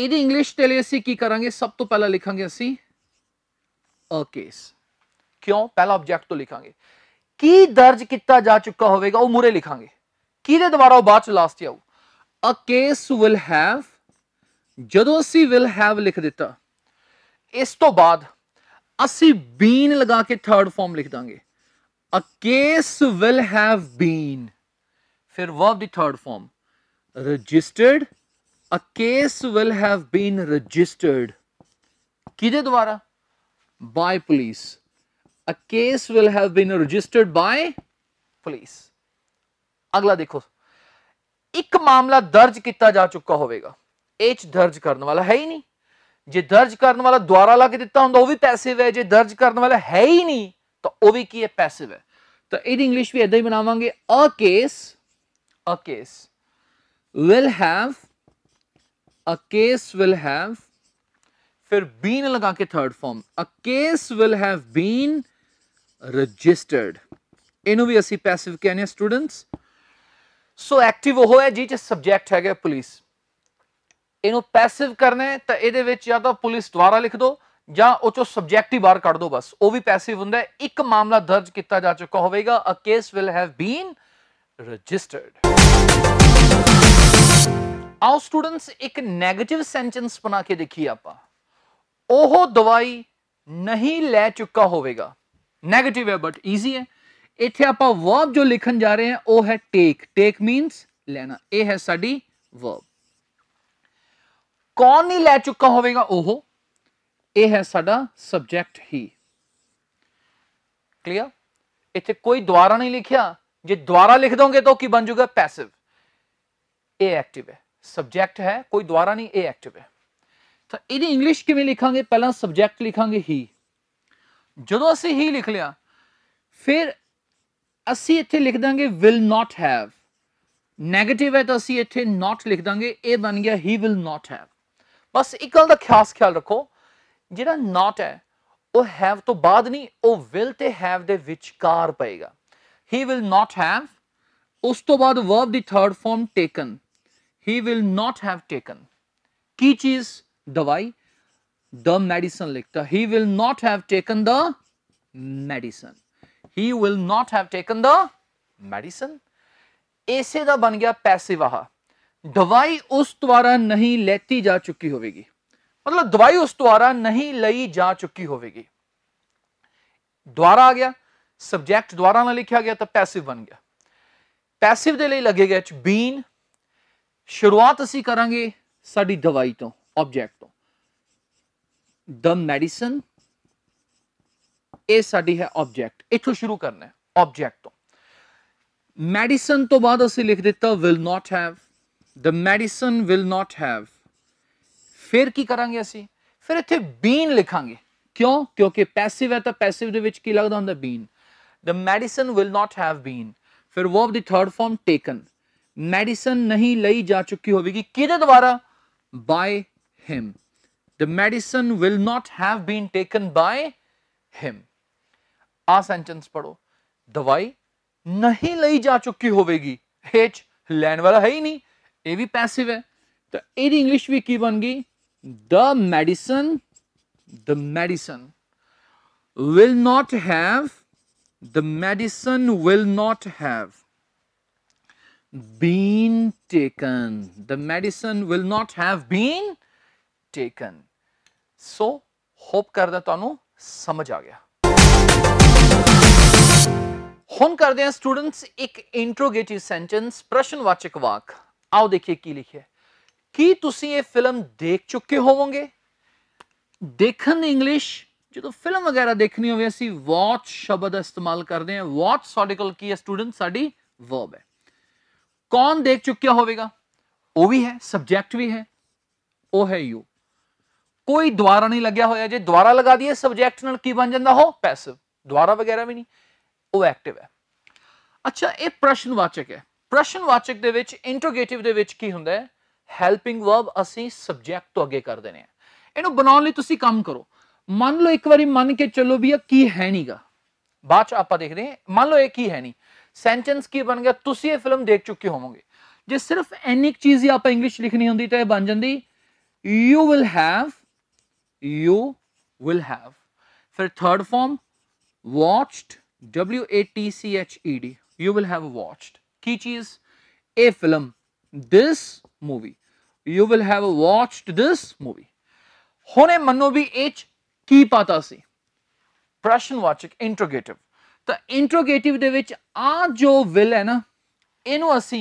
यदि इंग्लिश के लिए असं की करेंगे सब तो पहला लिखा असी अ केस क्यों पहला ऑबजैक्ट तो लिखा की दर्ज किया जा चुका होगा वह मूहे लिखा कि द्वारा वह बाद लास्ट आओ अ विल हैव जो असी विल हैव लिख दिता इस तो बाद असी बीन लगा के थर्ड फॉर्म लिख देंगे a case will have been फिर verb the third form registered a case will have been registered किधे द्वारा by police a case will have been registered by police अगला देखो एक मामला दर्ज किया जा चुका होगा एच दर्ज करने वाला है ही नहीं जो दर्ज करने वाला द्वारा ला के दिता हों भी पैसिव है जो दर्ज करने वाला है ही नहीं तो वह भी की है पैसिव है तो यदि इंग्लिश भी इदा ही बनावे a case a case will have a case will have फिर been लगा के third form a case will have been registered ਇਹਨੂੰ ਵੀ ਅਸੀਂ passive ਕਹਿੰਦੇ ਆ students ਸੋ ਐਕਟਿਵ ਉਹ ਹੈ ਜਿਹਦੇ ਚ ਸਬਜੈਕਟ ਹੈਗਾ ਪੁਲਿਸ ਇਹਨੂੰ ਪੈਸਿਵ ਕਰਨਾ ਹੈ ਤਾਂ ਇਹਦੇ ਵਿੱਚ ਜਾਂ ਤਾਂ ਪੁਲਿਸ ਦੁਆਰਾ ਲਿਖ ਦਿਓ ਜਾਂ ਉਹ ਚੋਂ ਸਬਜੈਕਟ ਹੀ ਬਾਹਰ ਕੱਢ ਦਿਓ ਬਸ ਉਹ ਵੀ ਪੈਸਿਵ ਹੁੰਦਾ ਹੈ ਇੱਕ ਮਾਮਲਾ ਦਰਜ ਕੀਤਾ ਜਾ ਚੁੱਕਾ ਹੋਵੇਗਾ a case will have been registered आओ स्टूडेंट्स एक नैगेटिव सेंटेंस बना के देखिए आप दवाई नहीं लै चुका होगा नैगेटिव है बट ईजी है इतने आप वर्ब जो लिखन जा रहे हैं वह है टेक टेक मीनस लेना यह है साड़ी वर्ब कौन नहीं लै चुका होगा वह यह है साड़ा सबजैक्ट ही क्लियर इतने कोई द्वारा नहीं लिखा ਜੇ ਦੁਆਰਾ ਲਿਖ ਦੋਗੇ ਤਾਂ ਕੀ ਬਣ ਜਾਊਗਾ ਪੈਸਿਵ ਇਹ ਐਕਟਿਵ ਹੈ ਸਬਜੈਕਟ ਹੈ ਕੋਈ ਦੁਆਰਾ ਨਹੀਂ ਇਹ ਐਕਟਿਵ ਹੈ ਤਾਂ ਇਹਦੀ ਇੰਗਲਿਸ਼ ਕਿਵੇਂ ਲਿਖਾਂਗੇ ਪਹਿਲਾਂ ਸਬਜੈਕਟ ਲਿਖਾਂਗੇ ਹੀ ਜਦੋਂ ਅਸੀਂ ਹੀ ਲਿਖ ਲਿਆ ਫਿਰ ਅਸੀਂ ਇੱਥੇ ਲਿਖ ਦਾਂਗੇ ਵਿਲ ਨਾਟ ਹੈਵ 네ਗੇਟਿਵ ਹੈ ਤਾਂ ਅਸੀਂ ਇੱਥੇ ਨਾਟ ਲਿਖ ਦਾਂਗੇ ਇਹ ਬਣ ਗਿਆ ਹੀ ਵਿਲ ਨਾਟ ਹੈਵ ਬਸ ਇੱਕ ਦਾ ਖਾਸ ਖਿਆਲ ਰੱਖੋ ਜਿਹੜਾ ਨਾਟ ਹੈ ਉਹ ਹੈਵ ਤੋਂ ਬਾਅਦ ਨਹੀਂ ਉਹ ਵਿਲ ਤੇ ਹੈਵ ਦੇ ਵਿਚਕਾਰ ਪਏਗਾ ही विल नॉट हैव उस तो बाद verb the third form taken he will not have taken की चीज दवाई द मेडिसन लिखता he will not have taken the medicine he will not have taken the medicine ऐसे द बन गया पैसे दवाई उस द्वारा नहीं लेती जा चुकी होगी मतलब दवाई उस द्वारा नहीं ली जा चुकी होगी द्वारा आ गया सबजैक्ट द्वारा ना लिखा गया तो पैसिव बन गया पैसिव दे लगे गए बीन शुरुआत असी करा सा दवाई तो ऑबजैक्ट तो द मेडिसन यी है ऑब्जेक्ट इतों शुरू करना है ऑब्जेक्ट तो मेडिसन तो बाद असी लिख दिता will not have the medicine will not have फिर की करा असी फिर इतने बीन लिखा क्यों क्योंकि पैसिव है तो पैसिव लगता होंगे been the medicine will not have been fir verb the third form taken medicine nahi lai ja chuki hovegi kide dwara by him the medicine will not have been taken by him aa sentence padho dawai nahi lai ja chuki hovegi h ਲੈਣ ਵਾਲਾ ਹੈ ਹੀ ਨਹੀਂ ਇਹ ਵੀ passive ਹੈ ਤਾਂ ਇਹਦੀ English ਵੀ ਕੀ ਬਣ ਗਈ the medicine the medicine will not have the medicine will not have been taken. The medicine will not have been taken. So, hope ਕਰਦਾ ਤੁਹਾਨੂੰ ਸਮਝ ਆ ਗਿਆ ਹੁਣ ਕਰਦੇ ਹਾਂ ਸਟੂਡੈਂਟਸ ਇੱਕ ਇੰਟਰੋਗੇਟਿਵ ਸੈਂਟੈਂਸ ਪ੍ਰਸ਼ਨਵਾਚਕ ਵਾਕ ਆਓ ਦੇਖੀਏ ਕੀ ਲਿਖਿਆ ਕੀ ਤੁਸੀਂ ਇਹ ਫਿਲਮ ਦੇਖ ਚੁੱਕੇ ਹੋਵੋਗੇ ਦੇਖਣ ਇੰਗਲਿਸ਼ ਜਦੋਂ ਫਿਲਮ ਵਗੈਰਾ ਦੇਖਣੀ ਹੋਵੇ ਅਸੀਂ ਵਾਚ ਸ਼ਬਦ ਇਸਤੇਮਾਲ ਕਰਦੇ ਹਾਂ ਵਾਚ ਸਾਡੇ ਕੋਲ ਕੀ ਹੈ ਸਟੂਡੈਂਟ ਸਾਡੀ ਵਰਬ ਹੈ ਕੌਣ ਦੇਖ ਚੁੱਕਿਆ ਹੋਵੇਗਾ ਉਹ ਵੀ ਹੈ ਸਬਜੈਕਟ ਵੀ ਹੈ ਉਹ ਹੈ ਯੂ ਕੋਈ ਦੁਆਰਾ ਨਹੀਂ ਲੱਗਿਆ ਹੋਇਆ ਜੇ ਦੁਆਰਾ ਲਗਾ ਦਈਏ ਸਬਜੈਕਟ ਨਾਲ ਕੀ ਬਣ ਜਾਂਦਾ ਹੋ ਪੈਸਿਵ ਦੁਆਰਾ ਵਗੈਰਾ ਵੀ ਨਹੀਂ ਉਹ ਐਕਟਿਵ ਹੈ ਅੱਛਾ ਇਹ ਪ੍ਰਸ਼ਨਵਾਚਕ ਹੈ ਪ੍ਰਸ਼ਨਵਾਚਕ ਦੇ ਵਿੱਚ ਇੰਟਰੋਗੇਟਿਵ ਦੇ ਵਿੱਚ ਕੀ ਹੁੰਦਾ ਹੈ ਹੈਲਪਿੰਗ ਵਰਬ ਅਸੀਂ ਸਬਜੈਕਟ ਤੋਂ ਅੱਗੇ ਕਰ ਦਿੰਦੇ ਹਾਂ ਇਹਨੂੰ ਬਣਾਉਣ ਲਈ ਤੁਸੀਂ ਕੰਮ ਕਰੋ मान लो एक बार मान के चलो भी की है नहीं गा बाद आप रहे हैं मान लो एक ही है नहीं सेंटेंस की बन गया तुम ये फिल्म देख चुके होवोगे जो सिर्फ एनी चीज ही आप इंग्लिश लिखनी होंगी तो यह बन जाती you will have you will have फिर third form watched W A T C H E D you will have watched की चीज a film this movie you will have watched this movie हमने मनो भी एच ਕੀ ਪਤਾ ਸੀ ਪ੍ਰਸ਼ਨ ਵਾਚਕ interrogative ਤਾਂ ਇੰਟਰੋਗੇਟਿਵ ਦੇ ਵਿੱਚ ਆ ਜੋ ਵਿਲ ਹੈ ਨਾ ਇਹਨੂੰ ਅਸੀਂ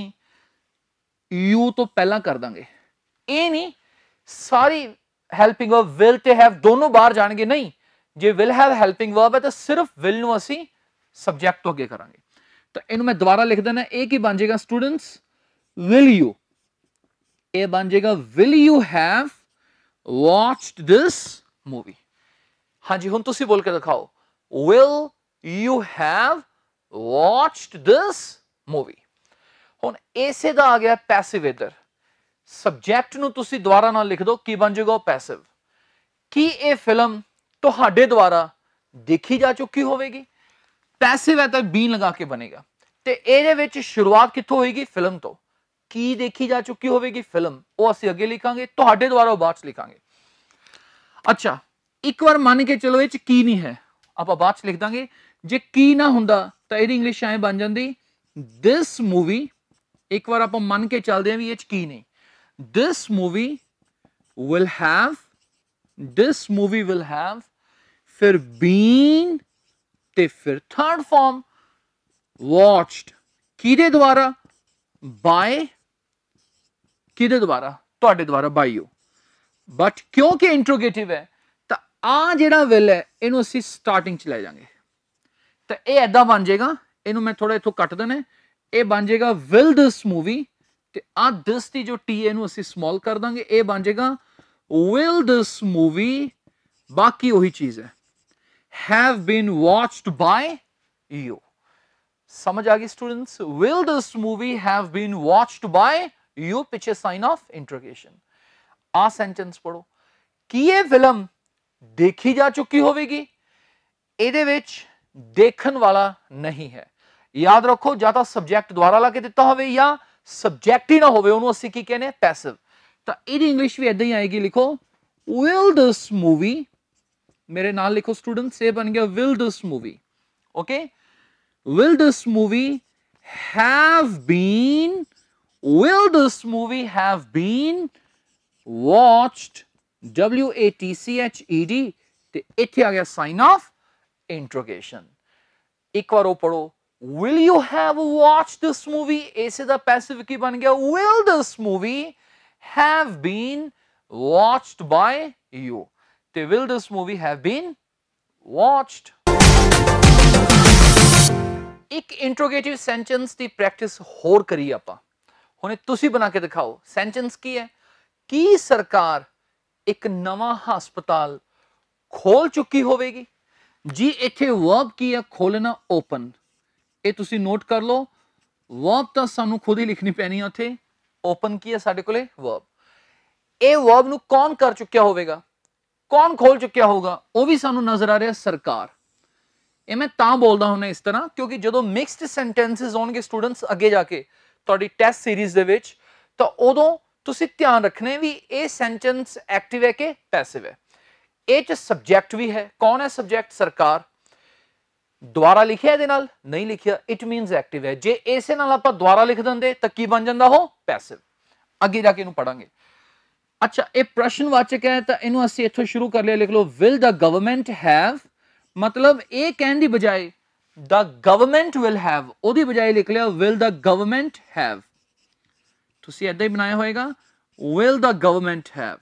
ਯੂ ਤੋਂ ਪਹਿਲਾਂ ਕਰ ਦਾਂਗੇ ਇਹ ਨਹੀਂ ਸਾਰੀ helping verb will to have ਦੋਨੋਂ ਬਾਹਰ ਜਾਣਗੇ ਨਹੀਂ ਜੇ ਵਿਲ ਹੈਵ ਹੈਲਪਿੰਗ ਵਰਬ ਹੈ ਤਾਂ ਸਿਰਫ ਵਿਲ ਨੂੰ ਅਸੀਂ ਸਬਜੈਕਟ ਤੋਂ ਅੱਗੇ ਕਰਾਂਗੇ ਤਾਂ ਇਹਨੂੰ ਮੈਂ ਦੁਬਾਰਾ ਲਿਖ ਦਿੰਦਾ ਇਹ ਕੀ ਬਣ ਜਾਏਗਾ ਸਟੂਡੈਂਟਸ ਵਿਲ ਯੂ ਇਹ ਬਣ ਜਾਏਗਾ will you have watched this movie ਹਾਂਜੀ ਹੁਣ ਤੁਸੀਂ ਬੋਲ ਕੇ ਦਿਖਾਓ will you have watched this movie ਹੁਣ ਇਸੇ ਦਾ ਆ ਗਿਆ ਪੈਸਿਵ ਇਧਰ ਸਬਜੈਕਟ ਨੂੰ ਤੁਸੀਂ ਦੁਬਾਰਾ ਨਾਲ ਲਿਖ ਦਿਓ ਕੀ ਬਣ ਜਾਊਗਾ ਪੈਸਿਵ ਕੀ ਇਹ ਫਿਲਮ ਤੁਹਾਡੇ ਦੁਆਰਾ ਦੇਖੀ ਜਾ ਚੁੱਕੀ ਹੋਵੇਗੀ ਪੈਸਿਵ ਹੈ ਤਾਂ ਬੀਨ ਲਗਾ ਕੇ ਬਣੇਗਾ ਤੇ ਇਹਦੇ ਵਿੱਚ ਸ਼ੁਰੂਆਤ ਕਿੱਥੋਂ ਹੋਏਗੀ ਫਿਲਮ ਤੋਂ ਕੀ ਦੇਖੀ ਜਾ ਚੁੱਕੀ ਹੋਵੇਗੀ ਫਿਲਮ ਉਹ ਅਸੀਂ ਅੱਗੇ ਲਿਖਾਂਗੇ ਤੁਹਾਡੇ ਦੁਆਰਾ ਉਹ ਬਾਅਦ ਲਿਖਾਂਗੇ ਅੱਛਾ ਇੱਕ ਵਾਰ ਮੰਨ ਕੇ ਚਲੋ ਇਹ ਚ ਕੀ ਨਹੀਂ ਹੈ ਆਪਾਂ ਬਾਅਦ ਚ ਲਿਖ ਦਾਂਗੇ ਜੇ ਕੀ ਨਾ ਹੁੰਦਾ ਤਾਂ ਇਹਦੀ ਇੰਗਲਿਸ਼ ਐ ਬਣ ਜਾਂਦੀ this movie ਇੱਕ ਵਾਰ ਆਪਾਂ ਮੰਨ ਕੇ ਚੱਲਦੇ ਆਂ ਵੀ ਇਹ ਚ ਕੀ ਨਹੀਂ this movie will have this movie will have ਫਿਰ been ਤੇ ਫਿਰ ਥਰਡ ਫਾਰਮ watched ਕਿਹਦੇ ਦੁਆਰਾ by ਕਿਹਦੇ ਦੁਆਰਾ ਤੁਹਾਡੇ ਦੁਆਰਾ ਬਾਈਓ ਬਟ ਕਿਉਂਕਿ ਇੰਟਰੋਗੇਟਿਵ ਹੈ आ जोड़ा विल है यू असी स्टार्टिंग ले जाएंगे तो यह ऐदा बन जाएगा इनू मैं थोड़ा इतों कट देना यह बन जाएगा विल दिस मूवी तो आ दिस की जो टी एनू असी समॉल कर देंगे ये बन जाएगा विल दिस मूवी बाकी उ चीज़ है have been watched by you समझ आ गई students will this movie have been watched by you पिछे साइन ऑफ इंट्रोगेशन आ सेंटेंस पढ़ो की ये फिल्म ਦੇਖੀ ਜਾ ਚੁੱਕੀ ਹੋਵੇਗੀ ਇਹਦੇ ਵਿੱਚ ਦੇਖਣ ਵਾਲਾ ਨਹੀਂ ਹੈ ਯਾਦ ਰੱਖੋ ਜਾਂ ਤਾਂ ਸਬਜੈਕਟ ਦੁਆਰਾ ਲਾ ਕੇ ਦਿੱਤਾ ਹੋਵੇ ਜਾਂ ਸਬਜੈਕਟ ਹੀ ਨਾ ਹੋਵੇ ਉਹਨੂੰ ਅਸੀਂ ਕੀ ਕਹਿੰਦੇ ਪੈਸਿਵ ਤਾਂ ਇਹਦੀ ਇੰਗਲਿਸ਼ ਵੀ ਇਦਾਂ ਹੀ ਆਏਗੀ ਲਿਖੋ will this movie ਮੇਰੇ ਨਾਲ ਲਿਖੋ ਸਟੂਡੈਂਟਸ ਇਹ ਬਣ ਗਿਆ will this movie okay will this movie have been will this movie have been watched W A T C H E D ਤੇ ਇੱਥੇ ਆ ਗਿਆ ਸਾਈਨ ਆਫ ਇੰਟਰੋਗੇਸ਼ਨ ਇੱਕ ਵਾਰ ਉਹ ਪੜੋ will you have watched this movie ਇਸੇ ਦਾ passive ਕੀ ਬਣ ਗਿਆ will this movie have been watched by you ਤੇ will this movie have been watched ਇੱਕ ਇੰਟਰੋਗੇਟਿਵ ਸੈਂਟੈਂਸ ਦੀ ਪ੍ਰੈਕਟਿਸ ਹੋਰ ਕਰੀ ਆਪਾਂ ਹੁਣ ਤੁਸੀਂ ਬਣਾ ਕੇ ਦਿਖਾਓ ਸੈਂਟੈਂਸ ਕੀ ਹੈ ਕੀ ਸਰਕਾਰ ਇੱਕ ਨਵਾਂ ਹਸਪਤਾਲ ਖੋਲ ਚੁੱਕੀ ਹੋਵੇਗੀ ਜੀ ਇੱਥੇ ਵਰਬ ਕੀ ਹੈ ਖੋਲਣਾ ਓਪਨ ਇਹ ਤੁਸੀਂ ਨੋਟ ਕਰ ਲਓ ਵਰਬ ਤਾਂ ਸਾਨੂੰ ਖੁਦ ਹੀ ਲਿਖਣੀ ਪੈਣੀ ਹੈ ਉੱਥੇ ਓਪਨ ਕੀ ਹੈ ਸਾਡੇ ਕੋਲੇ ਵਰਬ ਇਹ ਵਰਬ ਨੂੰ ਕੌਣ ਕਰ ਚੁੱਕਿਆ ਹੋਵੇਗਾ ਕੌਣ ਖੋਲ ਚੁੱਕਿਆ ਹੋਗਾ ਉਹ ਵੀ ਸਾਨੂੰ ਨਜ਼ਰ ਆ ਰਿਹਾ ਸਰਕਾਰ ਇਹ ਮੈਂ ਤਾਂ ਬੋਲਦਾ ਹੁਣ ਇਸ ਤਰ੍ਹਾਂ ਕਿਉਂਕਿ ਜਦੋਂ ਮਿਕਸਡ ਸੈਂਟੈਂਸਸ ਹੋਣਗੇ ਸਟੂਡੈਂਟਸ ਅੱਗੇ ਜਾ ਕੇ ਤੁਹਾਡੀ ਟੈਸਟ ਸੀਰੀਜ਼ ਦੇ ਵਿੱਚ ਤਾਂ ਉਦੋਂ ਤੁਸੀਂ ਧਿਆਨ ਰੱਖਣਾ ਵੀ ਇਹ ਸੈਂਟੈਂਸ ਐਕਟਿਵ ਹੈ ਕਿ ਪੈਸਿਵ ਹੈ ਇਹ ਚ ਸਬਜੈਕਟ ਵੀ ਹੈ ਕੌਣ ਹੈ ਸਬਜੈਕਟ ਸਰਕਾਰ ਦੁਆਰਾ ਲਿਖਿਆ ਇਹਦੇ ਨਾਲ ਨਹੀਂ ਲਿਖਿਆ ਇਟ ਮੀਨਸ ਐਕਟਿਵ ਹੈ ਜੇ ਇਸੇ ਨਾਲ ਆਪਾਂ ਦੁਆਰਾ ਲਿਖ ਦਿੰਦੇ ਤਾਂ ਕੀ ਬਣ ਜਾਂਦਾ ਉਹ ਪੈਸਿਵ ਅੱਗੇ ਜਾ ਕੇ ਇਹਨੂੰ ਪੜਾਂਗੇ ਅੱਛਾ ਇਹ ਪ੍ਰਸ਼ਨ ਵਾਚਕ ਹੈ ਤਾਂ ਇਹਨੂੰ ਅਸੀਂ ਇੱਥੋਂ ਸ਼ੁਰੂ ਕਰ ਲਿਆ ਲਿਖ ਲਓ ਵਿਲ ਦਾ ਗਵਰਨਮੈਂਟ ਹੈਵ ਮਤਲਬ ਇਹ ਕਹਿਣ ਦੀ ਬਜਾਏ ਦਾ ਗਵਰਨਮੈਂਟ ਵਿਲ ਹੈਵ ਉਹਦੀ ਬਜਾਏ ਲਿਖ ਲਿਆ ਵਿਲ ਦਾ ਗਵਰਨਮੈਂਟ ਹੈਵ ਤੁਸੀਂ ਐਦਾਂ ਹੀ ਬਣਾਇਆ ਹੋਏਗਾ ਵਿਲ ਦਾ ਗਵਰਨਮੈਂਟ ਹੈਵ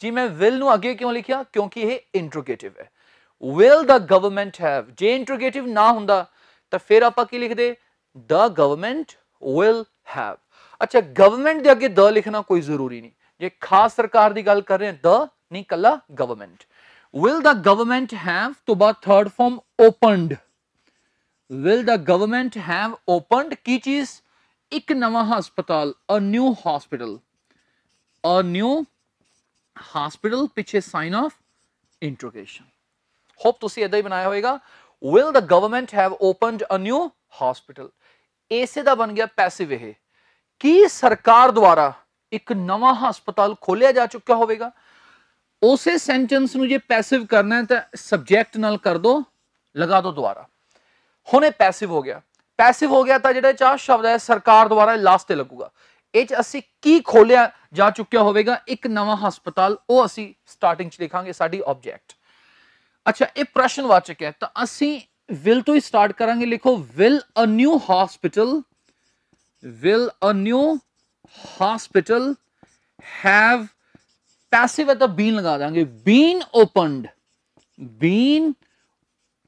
ਜੀ ਮੈਂ ਵਿਲ ਨੂੰ ਅੱਗੇ ਕਿਉਂ ਲਿਖਿਆ ਕਿਉਂਕਿ ਇਹ ਇੰਟਰੋਗੇਟਿਵ ਹੈ ਵਿਲ ਦਾ ਗਵਰਨਮੈਂਟ ਹੈਵ ਜੇ ਇੰਟਰੋਗੇਟਿਵ ਨਾ ਹੁੰਦਾ ਤਾਂ ਫਿਰ ਆਪਾਂ ਕੀ ਲਿਖਦੇ ਦਾ ਗਵਰਨਮੈਂਟ ਵਿਲ ਹੈਵ ਅੱਛਾ ਗਵਰਨਮੈਂਟ ਦੇ ਅੱਗੇ ਦ ਲਿਖਣਾ ਕੋਈ ਜ਼ਰੂਰੀ ਨਹੀਂ ਜੇ ਖਾਸ ਸਰਕਾਰ ਦੀ ਗੱਲ ਕਰ ਰਹੇ ਹਾਂ ਦ ਨਹੀਂ ਕੱਲਾ government will the government have ਤੋਂ ਬਾਅਦ third form opened will the government have opened ਕੀ ਚੀਜ਼ ਇੱਕ ਨਵਾਂ ਹਸਪਤਾਲ a new hospital a new hospital ਪਿੱਛੇ ਸਾਈਨ ਆਫ ਇੰਟਰੋਗੇਸ਼ਨ ਹੋਪ ਤੁਸੀਂ ਇਹਦਾ ਹੀ ਬਣਾਇਆ ਹੋਵੇਗਾ will the government have opened a new hospital ਇਸੇ ਦਾ ਬਣ ਗਿਆ ਪੈਸਿਵ ਇਹ ਕੀ ਸਰਕਾਰ ਦੁਆਰਾ ਇੱਕ ਨਵਾਂ ਹਸਪਤਾਲ ਖੋਲਿਆ ਜਾ ਚੁੱਕਾ ਹੋਵੇਗਾ ਉਸੇ ਸੈਂਟੈਂਸ ਨੂੰ ਜੇ ਪੈਸਿਵ ਕਰਨਾ ਹੈ ਤਾਂ ਸਬਜੈਕਟ ਨਾਲ ਕਰ ਦੋ ਲਗਾ ਦੋ ਦੁਆਰਾ ਹੁਣ ਇਹ ਪੈਸਿਵ ਹੋ ਗਿਆ ਪੈਸਿਵ ਹੋ ਗਿਆ ਤਾਂ ਜਿਹੜਾ ਚਾਹ ਸ਼ਬਦ ਹੈ ਸਰਕਾਰ ਦੁਆਰਾ ਲਾਸਟ ਤੇ ਲੱਗੂਗਾ ਇਹ ਚ ਅਸੀਂ ਕੀ ਖੋਲਿਆ ਜਾ ਚੁੱਕਿਆ ਹੋਵੇਗਾ ਇੱਕ ਨਵਾਂ ਹਸਪਤਾਲ ਉਹ ਅਸੀਂ ਸਟਾਰਟਿੰਗ ਚ ਲਿਖਾਂਗੇ ਸਾਡੀ ਆਬਜੈਕਟ ਅੱਛਾ ਇਹ ਪ੍ਰਸ਼ਨ ਵਾਚਕ ਹੈ ਤਾਂ ਅਸੀਂ ਵਿਲ ਤੋਂ ਹੀ ਸਟਾਰਟ ਕਰਾਂਗੇ ਲਿਖੋ will a new hospital will a new hospital have passive other been ਲਗਾ ਦਾਂਗੇ ਬੀਨ ਓਪਨਡ ਬੀਨ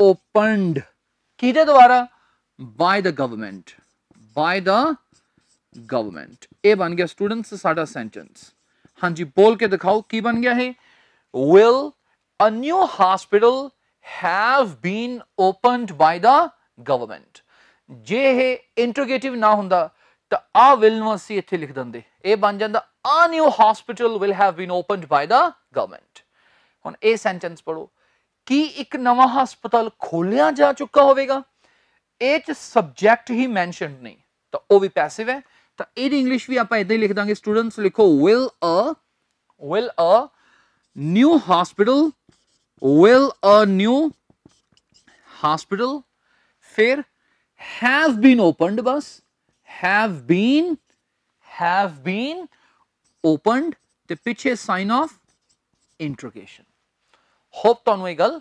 ਓਪਨਡ ਕਿਹਦੇ ਦੁਆਰਾ ਬਾਈ ਦਾ ਗਵਰਨਮੈਂਟ ਬਾਈ ਦਾ ਗਵਰਨਮੈਂਟ ਇਹ ਬਣ ਗਿਆ ਸਟੂਡੈਂਟਸ ਸਾਡਾ ਸੈਂਟੈਂਸ ਹਾਂਜੀ ਬੋਲ ਕੇ ਦਿਖਾਓ ਕੀ ਬਣ ਗਿਆ ਇਹ will a new hospital have been opened by the government ਜੇ ਇਹ ਇੰਟਰੋਗੇਟਿਵ ਨਾ ਹੁੰਦਾ ਤਾਂ ਆ ਵਿਲ ਨੂੰ ਅਸੀਂ ਇੱਥੇ ਲਿਖ ਦਿੰਦੇ ਇਹ ਬਣ ਜਾਂਦਾ a new hospital will have been opened by the government ਹੁਣ ਇਹ ਸੈਂਟੈਂਸ ਪੜੋ ਕੀ ਇੱਕ ਨਵਾਂ ਹਸਪਤਾਲ ਖੋਲਿਆ ਜਾ ਚੁੱਕਾ ਹੋਵੇਗਾ एच सब्जेक्ट ही मैंशन नहीं ਤਾਂ ਉਹ ਵੀ ਪੈਸਿਵ ਹੈ ਤਾਂ ਇਹਦੀ ਇੰਗਲਿਸ਼ ਵੀ ਆਪਾਂ ਇਦਾਂ ਹੀ ਲਿਖ ਦਾਂਗੇ ਸਟੂਡੈਂਟਸ ਲਿਖੋ will a will a new hospital will a new hospital ਫਿਰ हैव बीन ओपनड बस have been have been opened ਤੇ ਪਿੱਛੇ ਸਾਈਨ ਆਫ ਇੰਟਰੋਗੇਸ਼ਨ ਹੋਪ ਤੁਹਾਨੂੰ ਇਹ ਗੱਲ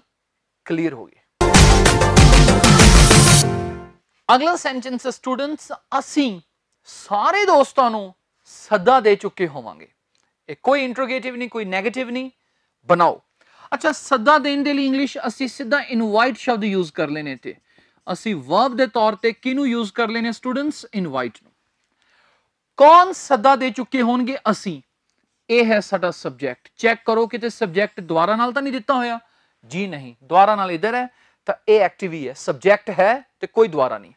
ਕਲੀਅਰ ਹੋ ਗਈ ਅਗਲਾ ਸੈਂਟੈਂਸ ਸਟੂਡੈਂਟਸ ਅਸੀਂ ਸਾਰੇ ਦੋਸਤਾਂ ਨੂੰ ਸੱਦਾ ਦੇ ਚੁੱਕੇ ਹੋਵਾਂਗੇ ਇਹ ਕੋਈ ਇੰਟਰੋਗੇਟਿਵ ਨਹੀਂ ਕੋਈ 네ਗੇਟਿਵ ਨਹੀਂ ਬਣਾਓ ਅੱਛਾ ਸੱਦਾ ਦੇਣ ਦੇ ਲਈ ਇੰਗਲਿਸ਼ ਅਸੀਂ ਸਿੱਧਾ ਇਨਵਾਈਟ ਸ਼ਬਦ ਯੂਜ਼ ਕਰ ਲੈਨੇ ਤੇ ਅਸੀਂ ਵਰਬ ਦੇ ਤੌਰ ਤੇ ਕਿਹਨੂੰ ਯੂਜ਼ ਕਰ ਲੈਨੇ ਸਟੂਡੈਂਟਸ ਇਨਵਾਈਟ ਨੂੰ ਕੌਣ ਸੱਦਾ ਦੇ ਚੁੱਕੇ ਹੋਣਗੇ ਅਸੀਂ ਇਹ ਹੈ ਸਾਡਾ ਸਬਜੈਕਟ ਚੈੱਕ ਕਰੋ ਕਿਤੇ ਸਬਜੈਕਟ ਦੁਆਰਾ ਨਾਲ ਤਾਂ ਨਹੀਂ ਦਿੱਤਾ ਹੋਇਆ ਜੀ ਨਹੀਂ ਦੁਆਰਾ ਨਾਲ ਇਧਰ ਹੈ ਤਾਂ ਇਹ ਐਕਟਿਵ ਹੀ ਹੈ ਸਬਜੈਕਟ ਹੈ ਤੇ ਕੋਈ ਦੁਆਰਾ ਨਹੀਂ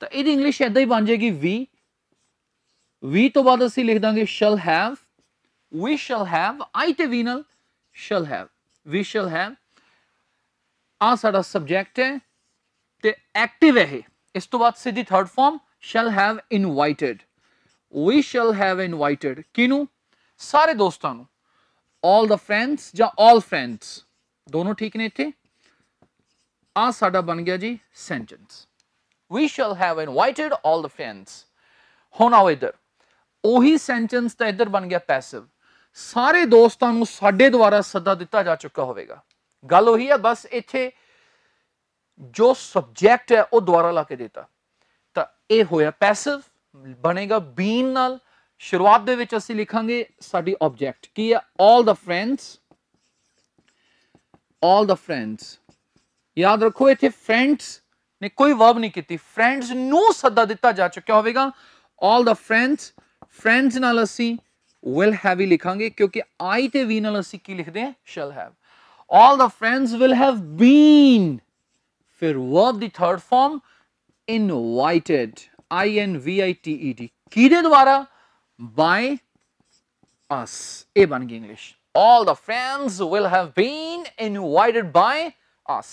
ਤਾਂ ਇਹਦੀ ਇੰਗਲਿਸ਼ ਐਦਾਂ ਹੀ ਬਣ ਜਾਏਗੀ ਵੀ ਵੀ ਤੋਂ ਬਾਅਦ ਅਸੀਂ ਲਿਖ ਦਾਂਗੇ shall have we shall have I ਤੇ ਵੀ ਨਾਲ shall have we shall have ਆ ਸਾਡਾ ਸਬਜੈਕਟ ਹੈ ਤੇ ਐਕਟਿਵ ਹੈ ਇਹ ਇਸ ਤੋਂ ਬਾਅਦ ਸਿੱਧੀ third form shall have invited we shall have invited ਕਿਨੂੰ ਸਾਰੇ ਦੋਸਤਾਂ ਨੂੰ ਆਲ ਦਾ ਫਰੈਂਡਸ ਜਾਂ ਆਲ ਫਰੈਂਡਸ ਦੋਨੋਂ ਠੀਕ ਨੇ ਇੱਥੇ ਆ ਸਾਡਾ ਬਣ ਗਿਆ ਜੀ sentence we shall have invited all the friends ਹੁਣ ਆਓ ਇਧਰ ਉਹੀ ਸੈਂਟੈਂਸ ਤਾਂ ਇਧਰ ਬਣ ਗਿਆ ਪੈਸਿਵ ਸਾਰੇ ਦੋਸਤਾਂ ਨੂੰ ਸਾਡੇ ਦੁਆਰਾ ਸੱਦਾ ਦਿੱਤਾ ਜਾ ਚੁੱਕਾ ਹੋਵੇਗਾ ਗੱਲ ਉਹੀ ਹੈ ਬਸ ਇੱਥੇ ਜੋ ਸਬਜੈਕਟ ਹੈ ਉਹ ਦੁਆਰਾ ਲਾ ਕੇ ਦਿੱਤਾ ਤਾਂ ਇਹ ਹੋਇਆ ਪੈਸਿਵ ਬਣੇਗਾ ਬੀਨ ਨਾਲ ਸ਼ੁਰੂਆਤ ਦੇ ਵਿੱਚ ਅਸੀਂ ਲਿਖਾਂਗੇ ਸਾਡੀ ਆਬਜੈਕਟ ਕੀ ਹੈ ਆਲ the friends all the friends याद रखो इतने फ्रेंड्स ने कोई वर्ब नहीं की फ्रेंड्स नदा दिता जा चुका होगा ऑल द फ्रेंड्स फ्रेंड्स नी विल हैव ही लिखा क्योंकि आई तो वी नी की लिखते हैं shall have all the friends will have been फिर verb the third form invited I N V I T E D कि द्वारा बाय अस ए बन गई English all the friends will have been invited by us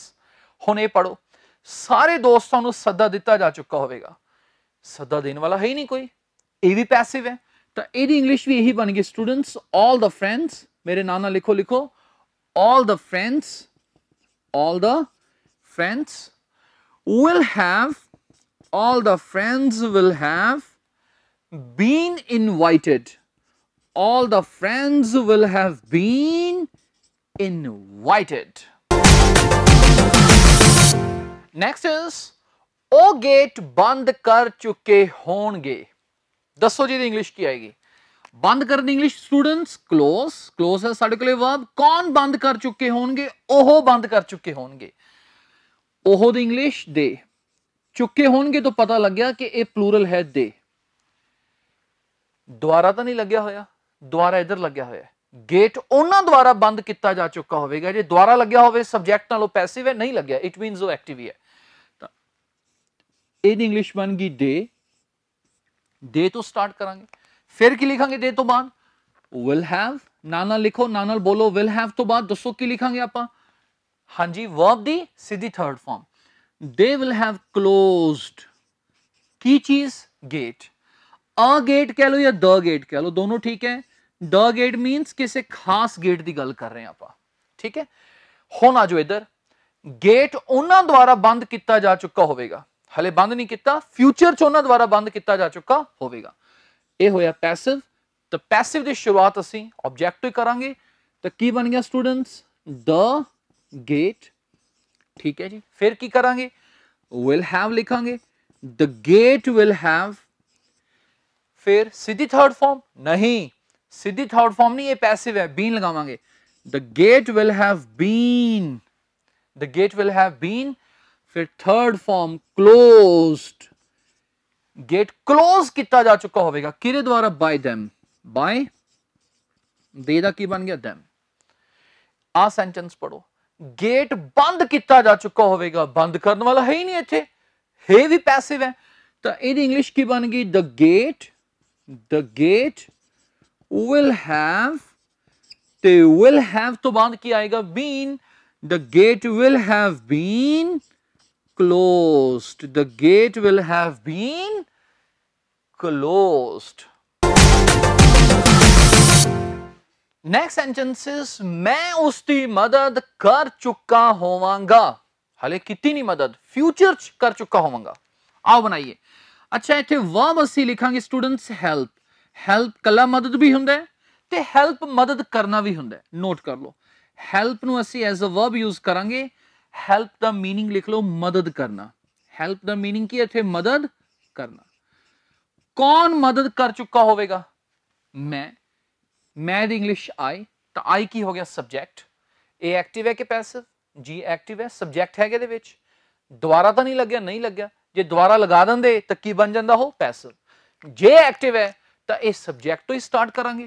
होने पढ़ो सारे दोस्तों सदा दिता जा चुका होगा सद् देने वाला है ही नहीं कोई ये भी पैसिव है तो यदि इंग्लिश भी यही बन गई स्टूडेंट्स ऑल द फ्रेंड्स मेरे ना लिखो लिखो all the friends all the friends will have all the friends will have been invited all the friends will have been invited next is ਉਹ ਗੇਟ ਬੰਦ ਕਰ ਚੁੱਕੇ ਹੋਣਗੇ ਦੱਸੋ ਜੀ ਇਹਦੀ ਇੰਗਲਿਸ਼ ਕੀ ਆਏਗੀ ਬੰਦ ਕਰਨ ਦੀ ਇੰਗਲਿਸ਼ ਸਟੂਡੈਂਟਸ ক্লোਜ਼ ক্লোਜ਼ ਹੈ ਸਾਡੇ ਕੋਲੇ ਵਰਬ ਕੌਣ ਬੰਦ ਕਰ ਚੁੱਕੇ ਹੋਣਗੇ ਉਹ ਬੰਦ ਕਰ ਚੁੱਕੇ ਹੋਣਗੇ ਉਹ ਦੀ ਇੰਗਲਿਸ਼ ਦੇ ਚੁੱਕੇ ਹੋਣਗੇ ਤਾਂ ਪਤਾ ਲੱਗਿਆ ਕਿ ਇਹ ਪਲੂਰਲ ਹੈ ਦੇ ਦੁਆਰਾ ਤਾਂ ਨਹੀਂ ਲੱਗਿਆ ਹੋਇਆ ਦੁਆਰਾ ਇੱਧਰ ਲੱਗਿਆ ਹੋਇਆ ਗੇਟ ਉਹਨਾਂ ਦੁਆਰਾ ਬੰਦ ਕੀਤਾ ਜਾ ਚੁੱਕਾ ਹੋਵੇਗਾ ਜੇ ਦੁਆਰਾ ਲੱਗਿਆ ਹੋਵੇ ਸਬਜੈਕਟ ਨਾਲੋਂ ਪੈਸਿਵ ਹੈ ਨਹੀਂ ਲੱਗਿਆ ਇਟ ਮੀਨਸ ਉਹ ਐਕਟਿਵ ਹੈ इन इंग्लिशमैन की दे दे तो स्टार्ट करांगे फिर की लिखांगे दे तो बाद विल हैव नाना लिखो नाना बोलो विल हैव तो बाद दसो की लिखांगे आप हाँ जी वर्ब दी सीधी third form the will have closed की चीज गेट अ गेट कह लो या द गेट कह लो दोनों ठीक है द गेट मीनस किसी खास गेट की गल कर रहे हैं आप ठीक है हो ना जो इधर गेट उन्होंने द्वारा बंद किया जा चुका होगा हले बंद नहीं किया फ्यूचर च उन्होंने द्वारा बंद किया जा चुका होगा यह होया पैसिव तो पैसिव की शुरुआत असी ऑबजैक्टिव करा तो की बन गया स्टूडेंट्स द गेट ठीक है जी फिर की करा विल हैव लिखा द गेट विल हैव फिर सीधी थर्ड फॉर्म नहीं सीधी थर्ड फॉर्म नहीं यह पैसिव है बीन लगावे the gate will have been the gate will have been ਫਿਰ third form closed gate close ਕੀਤਾ ਜਾ ਚੁੱਕਾ ਹੋਵੇਗਾ ਕਿਹਦੇ ਦੁਆਰਾ ਬਾਈ them ਬਾਈ ਦੇ ਦਾ ਕੀ ਬਣ ਗਿਆ them ਆ ਸੈਂਟੈਂਸ ਪੜੋ ਗੇਟ ਬੰਦ ਕੀਤਾ ਜਾ ਚੁੱਕਾ ਹੋਵੇਗਾ ਬੰਦ ਕਰਨ ਵਾਲਾ ਹੈ ਹੀ ਨਹੀਂ ਇੱਥੇ ਹੈ ਵੀ ਪੈਸਿਵ ਹੈ ਤਾਂ ਇਹਦੀ ਇੰਗਲਿਸ਼ ਕੀ ਬਣ ਗਈ the gate the gate will have ਤੇ will have ਤੋਂ ਬਾਅਦ ਕੀ ਆਏਗਾ been the gate will have been closed. The gate will have been closed. Next sentence is ਮੈਂ ਉਸ ਦੀ ਮਦਦ ਕਰ ਚੁੱਕਾ ਹੋਵਾਂਗਾ ਹਲੇ ਕੀਤੀ ਨਹੀਂ ਮਦਦ ਫਿਊਚਰ ਚ ਕਰ ਚੁੱਕਾ ਹੋਵਾਂਗਾ ਆਓ ਬਣਾਈਏ ਅੱਛਾ ਇੱਥੇ ਵਰਬ ਅਸੀਂ ਲਿਖਾਂਗੇ ਸਟੂਡੈਂਟਸ ਹੈਲਪ ਹੈਲਪ ਕੱਲਾ ਮਦਦ ਵੀ ਹੁੰਦਾ ਤੇ ਹੈਲਪ ਮਦਦ ਕਰਨਾ ਵੀ ਹੁੰਦਾ ਨੋਟ ਕਰ ਲਓ ਹੈਲਪ ਨੂੰ ਅਸੀਂ ਐਜ਼ ਅ ਵਰਬ ਯੂਜ਼ ਕਰਾਂਗੇ हैल्प द मीनिंग लिख लो मदद करना हैल्प द मीनिंग की अथे मदद करना कौन मदद कर चुका होगा मैं मैं द इंग्लिश आई तो आई की हो गया सब्जेक्ट ए एक्टिव है कि पैसिव जी एक्टिव है सबजैक्ट है कि द्वारा तो नहीं लग्या नहीं लग्या जे द्वारा लगा देंगे तो की बन जाता हो पैसिव जे एक्टिव है तो यह सबजैक्ट तो ही स्टार्ट करा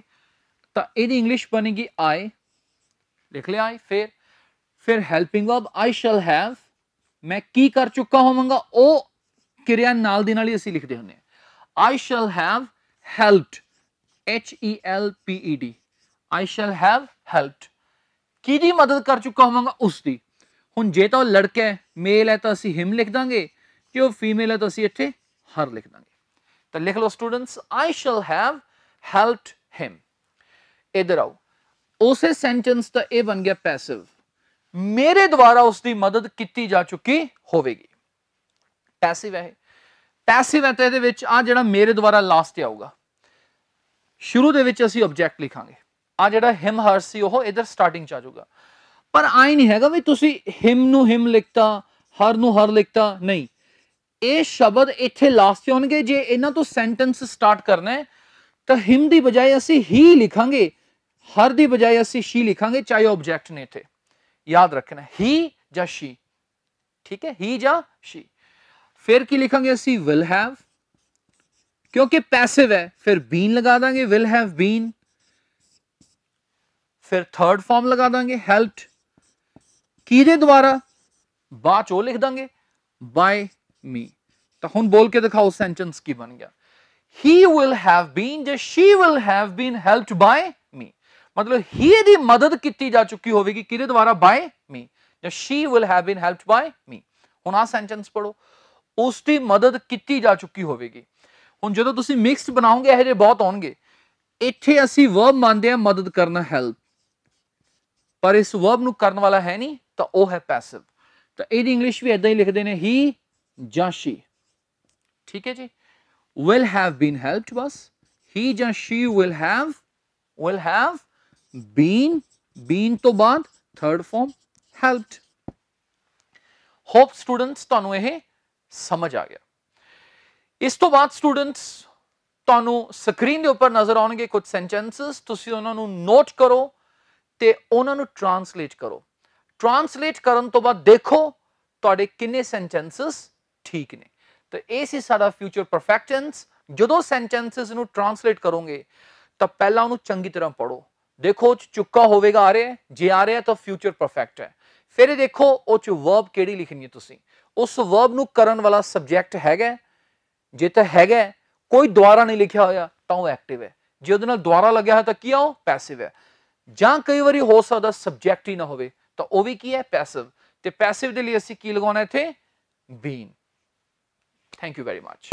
तो यदि इंग्लिश बनेगी आए लिख लिया आए फिर फिर helping verb I shall have मैं की कर चुका होवगा ओ क्रिया नाल दी नाल ही ਅਸੀਂ ਲਿਖਦੇ ਹੁੰਨੇ I shall have helped h e l p e d I shall have helped की दी मदद कर चुका होवगा उस दी हुन जे तो लड़के मेल है तो ਅਸੀਂ हिम लिख दंगे जो फीमेल है तो ਅਸੀਂ ਇੱਥੇ ਹਰ ਲਿਖ ਦਾਂਗੇ ਤਾਂ ਲਿਖ ਲਓ students I shall have helped him ਇਧਰ ਆਓ ਉਸੇ ਸੈਂਟੈਂਸ ਦਾ ਇਹ ਬਣ ਗਿਆ ਪੈਸਿਵ ਮੇਰੇ ਦੁਆਰਾ ਉਸ ਦੀ ਮਦਦ ਕੀਤੀ ਜਾ ਚੁੱਕੀ ਹੋਵੇਗੀ ਪੈਸਿਵ ਹੈ ਪੈਸਿਵ ਹੈ ਤੇ ਇਹਦੇ ਵਿੱਚ ਆ ਜਿਹੜਾ ਮੇਰੇ ਦੁਆਰਾ ਲਾਸਟ ਤੇ ਆਊਗਾ ਸ਼ੁਰੂ ਦੇ ਵਿੱਚ ਅਸੀਂ ਆਬਜੈਕਟ ਲਿਖਾਂਗੇ ਆ ਜਿਹੜਾ ਹਿਮ ਹਰ ਸੀ ਉਹ ਇਧਰ ਸਟਾਰਟਿੰਗ ਚ ਆ ਜਾਊਗਾ ਪਰ ਆਈ ਨਹੀਂ ਹੈਗਾ ਵੀ ਤੁਸੀਂ ਹਿਮ ਨੂੰ ਹਿਮ ਲਿਖਤਾ ਹਰ ਨੂੰ ਹਰ ਲਿਖਤਾ ਨਹੀਂ ਇਹ ਸ਼ਬਦ ਇੱਥੇ ਲਾਸਟ 'ਚ ਹੋਣਗੇ ਜੇ ਇਹਨਾਂ ਤੋਂ ਸੈਂਟੈਂਸ ਸਟਾਰਟ ਕਰਨਾ ਹੈ ਤਾਂ ਹਿਮ ਦੀ ਬਜਾਏ ਅਸੀਂ ਹੀ ਲਿਖਾਂਗੇ ਹਰ ਦੀ ਬਜਾਏ ਅਸੀਂ ਸ਼ੀ ਲਿਖਾਂਗੇ ਚਾਹੇ ਆਬਜੈਕਟ ਨੇ ਇੱਥੇ याद रखना ही जा शी ठीक है ही जा शी फिर की लिखेंगे असी विल हैव क्योंकि पैसिव है फिर बीन लगा देंगे विल हैव बीन फिर थर्ड फॉर्म लगा देंगे हेल्प्ड किदे द्वारा बाद चो लिख देंगे बाय मी तो हम बोल के दिखाओ सेंटेंस की बन गया ही विल हैव बीन या she will have been helped by ਮਤਲਬ ਹੀ ਦੀ ਮਦਦ ਕੀਤੀ ਜਾ ਚੁੱਕੀ ਹੋਵੇਗੀ ਕਿਹਦੇ ਦੁਆਰਾ ਬਾਏ ਮੀ ਜਾਂ she will have been helped by me ਹੁਣ ਆ ਸੈਂਟੈਂਸ ਪੜੋ ਉਸ ਦੀ ਮਦਦ ਕੀਤੀ ਜਾ ਚੁੱਕੀ ਹੋਵੇਗੀ ਹੁਣ ਜਦੋਂ ਤੁਸੀਂ ਮਿਕਸਡ ਬਣਾਉਂਗੇ ਇਹ ਜੇ ਬਹੁਤ ਆਉਣਗੇ ਇੱਥੇ ਅਸੀਂ ਵਰਬ ਮੰਨਦੇ ਆ ਮਦਦ ਕਰਨਾ ਹੈਲਪ ਪਰ ਇਸ ਵਰਬ ਨੂੰ ਕਰਨ ਵਾਲਾ ਹੈ ਨਹੀਂ ਤਾਂ ਉਹ ਹੈ ਪੈਸਿਵ ਤਾਂ ਇਹਦੀ ਇੰਗਲਿਸ਼ ਵੀ ਇਦਾਂ ਹੀ ਲਿਖਦੇ ਨੇ ਹੀ ਜਾਂ ਸ਼ੀ ਠੀਕ ਹੈ ਜੀ will have been helped bus he ਜਾਂ she will have will have been been ਤੋਂ ਬਾਅਦ third form helped hope students ਤੁਹਾਨੂੰ ਇਹ ਸਮਝ ਆ ਗਿਆ ਇਸ ਤੋਂ ਬਾਅਦ ਸਟੂਡੈਂਟਸ ਤੁਹਾਨੂੰ ਸਕਰੀਨ ਦੇ ਉੱਪਰ ਨਜ਼ਰ ਆਉਣਗੇ ਕੁਝ ਸੈਂਟੈਂਸਸ ਤੁਸੀਂ ਉਹਨਾਂ ਨੂੰ ਨੋਟ ਕਰੋ ਤੇ ਉਹਨਾਂ ਨੂੰ ਟ੍ਰਾਂਸਲੇਟ ਕਰੋ ਟ੍ਰਾਂਸਲੇਟ ਕਰਨ ਤੋਂ ਬਾਅਦ ਦੇਖੋ ਤੁਹਾਡੇ ਕਿੰਨੇ ਸੈਂਟੈਂਸਸ ਠੀਕ ਨੇ ਤਾਂ ਇਹ ਸੀ ਸਾਡਾ ਫਿਊਚਰ ਪਰਫੈਕਟੈਂਸ ਜਦੋਂ ਸੈਂਟੈਂਸਸ ਨੂੰ ਟ੍ਰਾਂਸਲੇਟ ਕਰੋਗੇ ਤਾਂ ਪਹਿਲਾਂ ਉਹਨੂੰ ਚੰਗੀ ਤਰ੍ਹਾਂ ਪੜੋ ਦੇਖੋ ਉਹ ਚੁੱਕਾ ਹੋਵੇਗਾ ਆ ਰਿਹਾ ਜੇ ਆ ਰਿਹਾ ਤਾਂ ਫਿਊਚਰ ਪਰਫੈਕਟ ਹੈ ਫਿਰ ਇਹ ਦੇਖੋ ਉਹ ਚ ਵਰਬ ਕਿਹੜੀ ਲਿਖਣੀ ਹੈ ਤੁਸੀਂ ਉਸ ਵਰਬ ਨੂੰ ਕਰਨ ਵਾਲਾ ਸਬਜੈਕਟ ਹੈਗਾ ਜੇ ਤਾਂ ਹੈਗਾ ਕੋਈ ਦੁਆਰਾ ਨਹੀਂ ਲਿਖਿਆ ਹੋਇਆ ਤਾਂ ਉਹ ਐਕਟਿਵ ਹੈ ਜੇ ਉਹਦੇ ਨਾਲ ਦੁਆਰਾ ਲੱਗਿਆ ਹੋਇਆ ਤਾਂ ਕੀ ਆ ਉਹ ਪੈਸਿਵ ਹੈ ਜਾਂ ਕਈ ਵਾਰੀ ਹੋ ਸਕਦਾ ਸਬਜੈਕਟ ਹੀ ਨਾ ਹੋਵੇ ਤਾਂ ਉਹ ਵੀ ਕੀ ਹੈ ਪੈਸਿਵ ਤੇ ਪੈਸਿਵ ਦੇ ਲਈ ਅਸੀਂ ਕੀ ਲਗਾਉਣਾ ਇੱਥੇ been thank you very much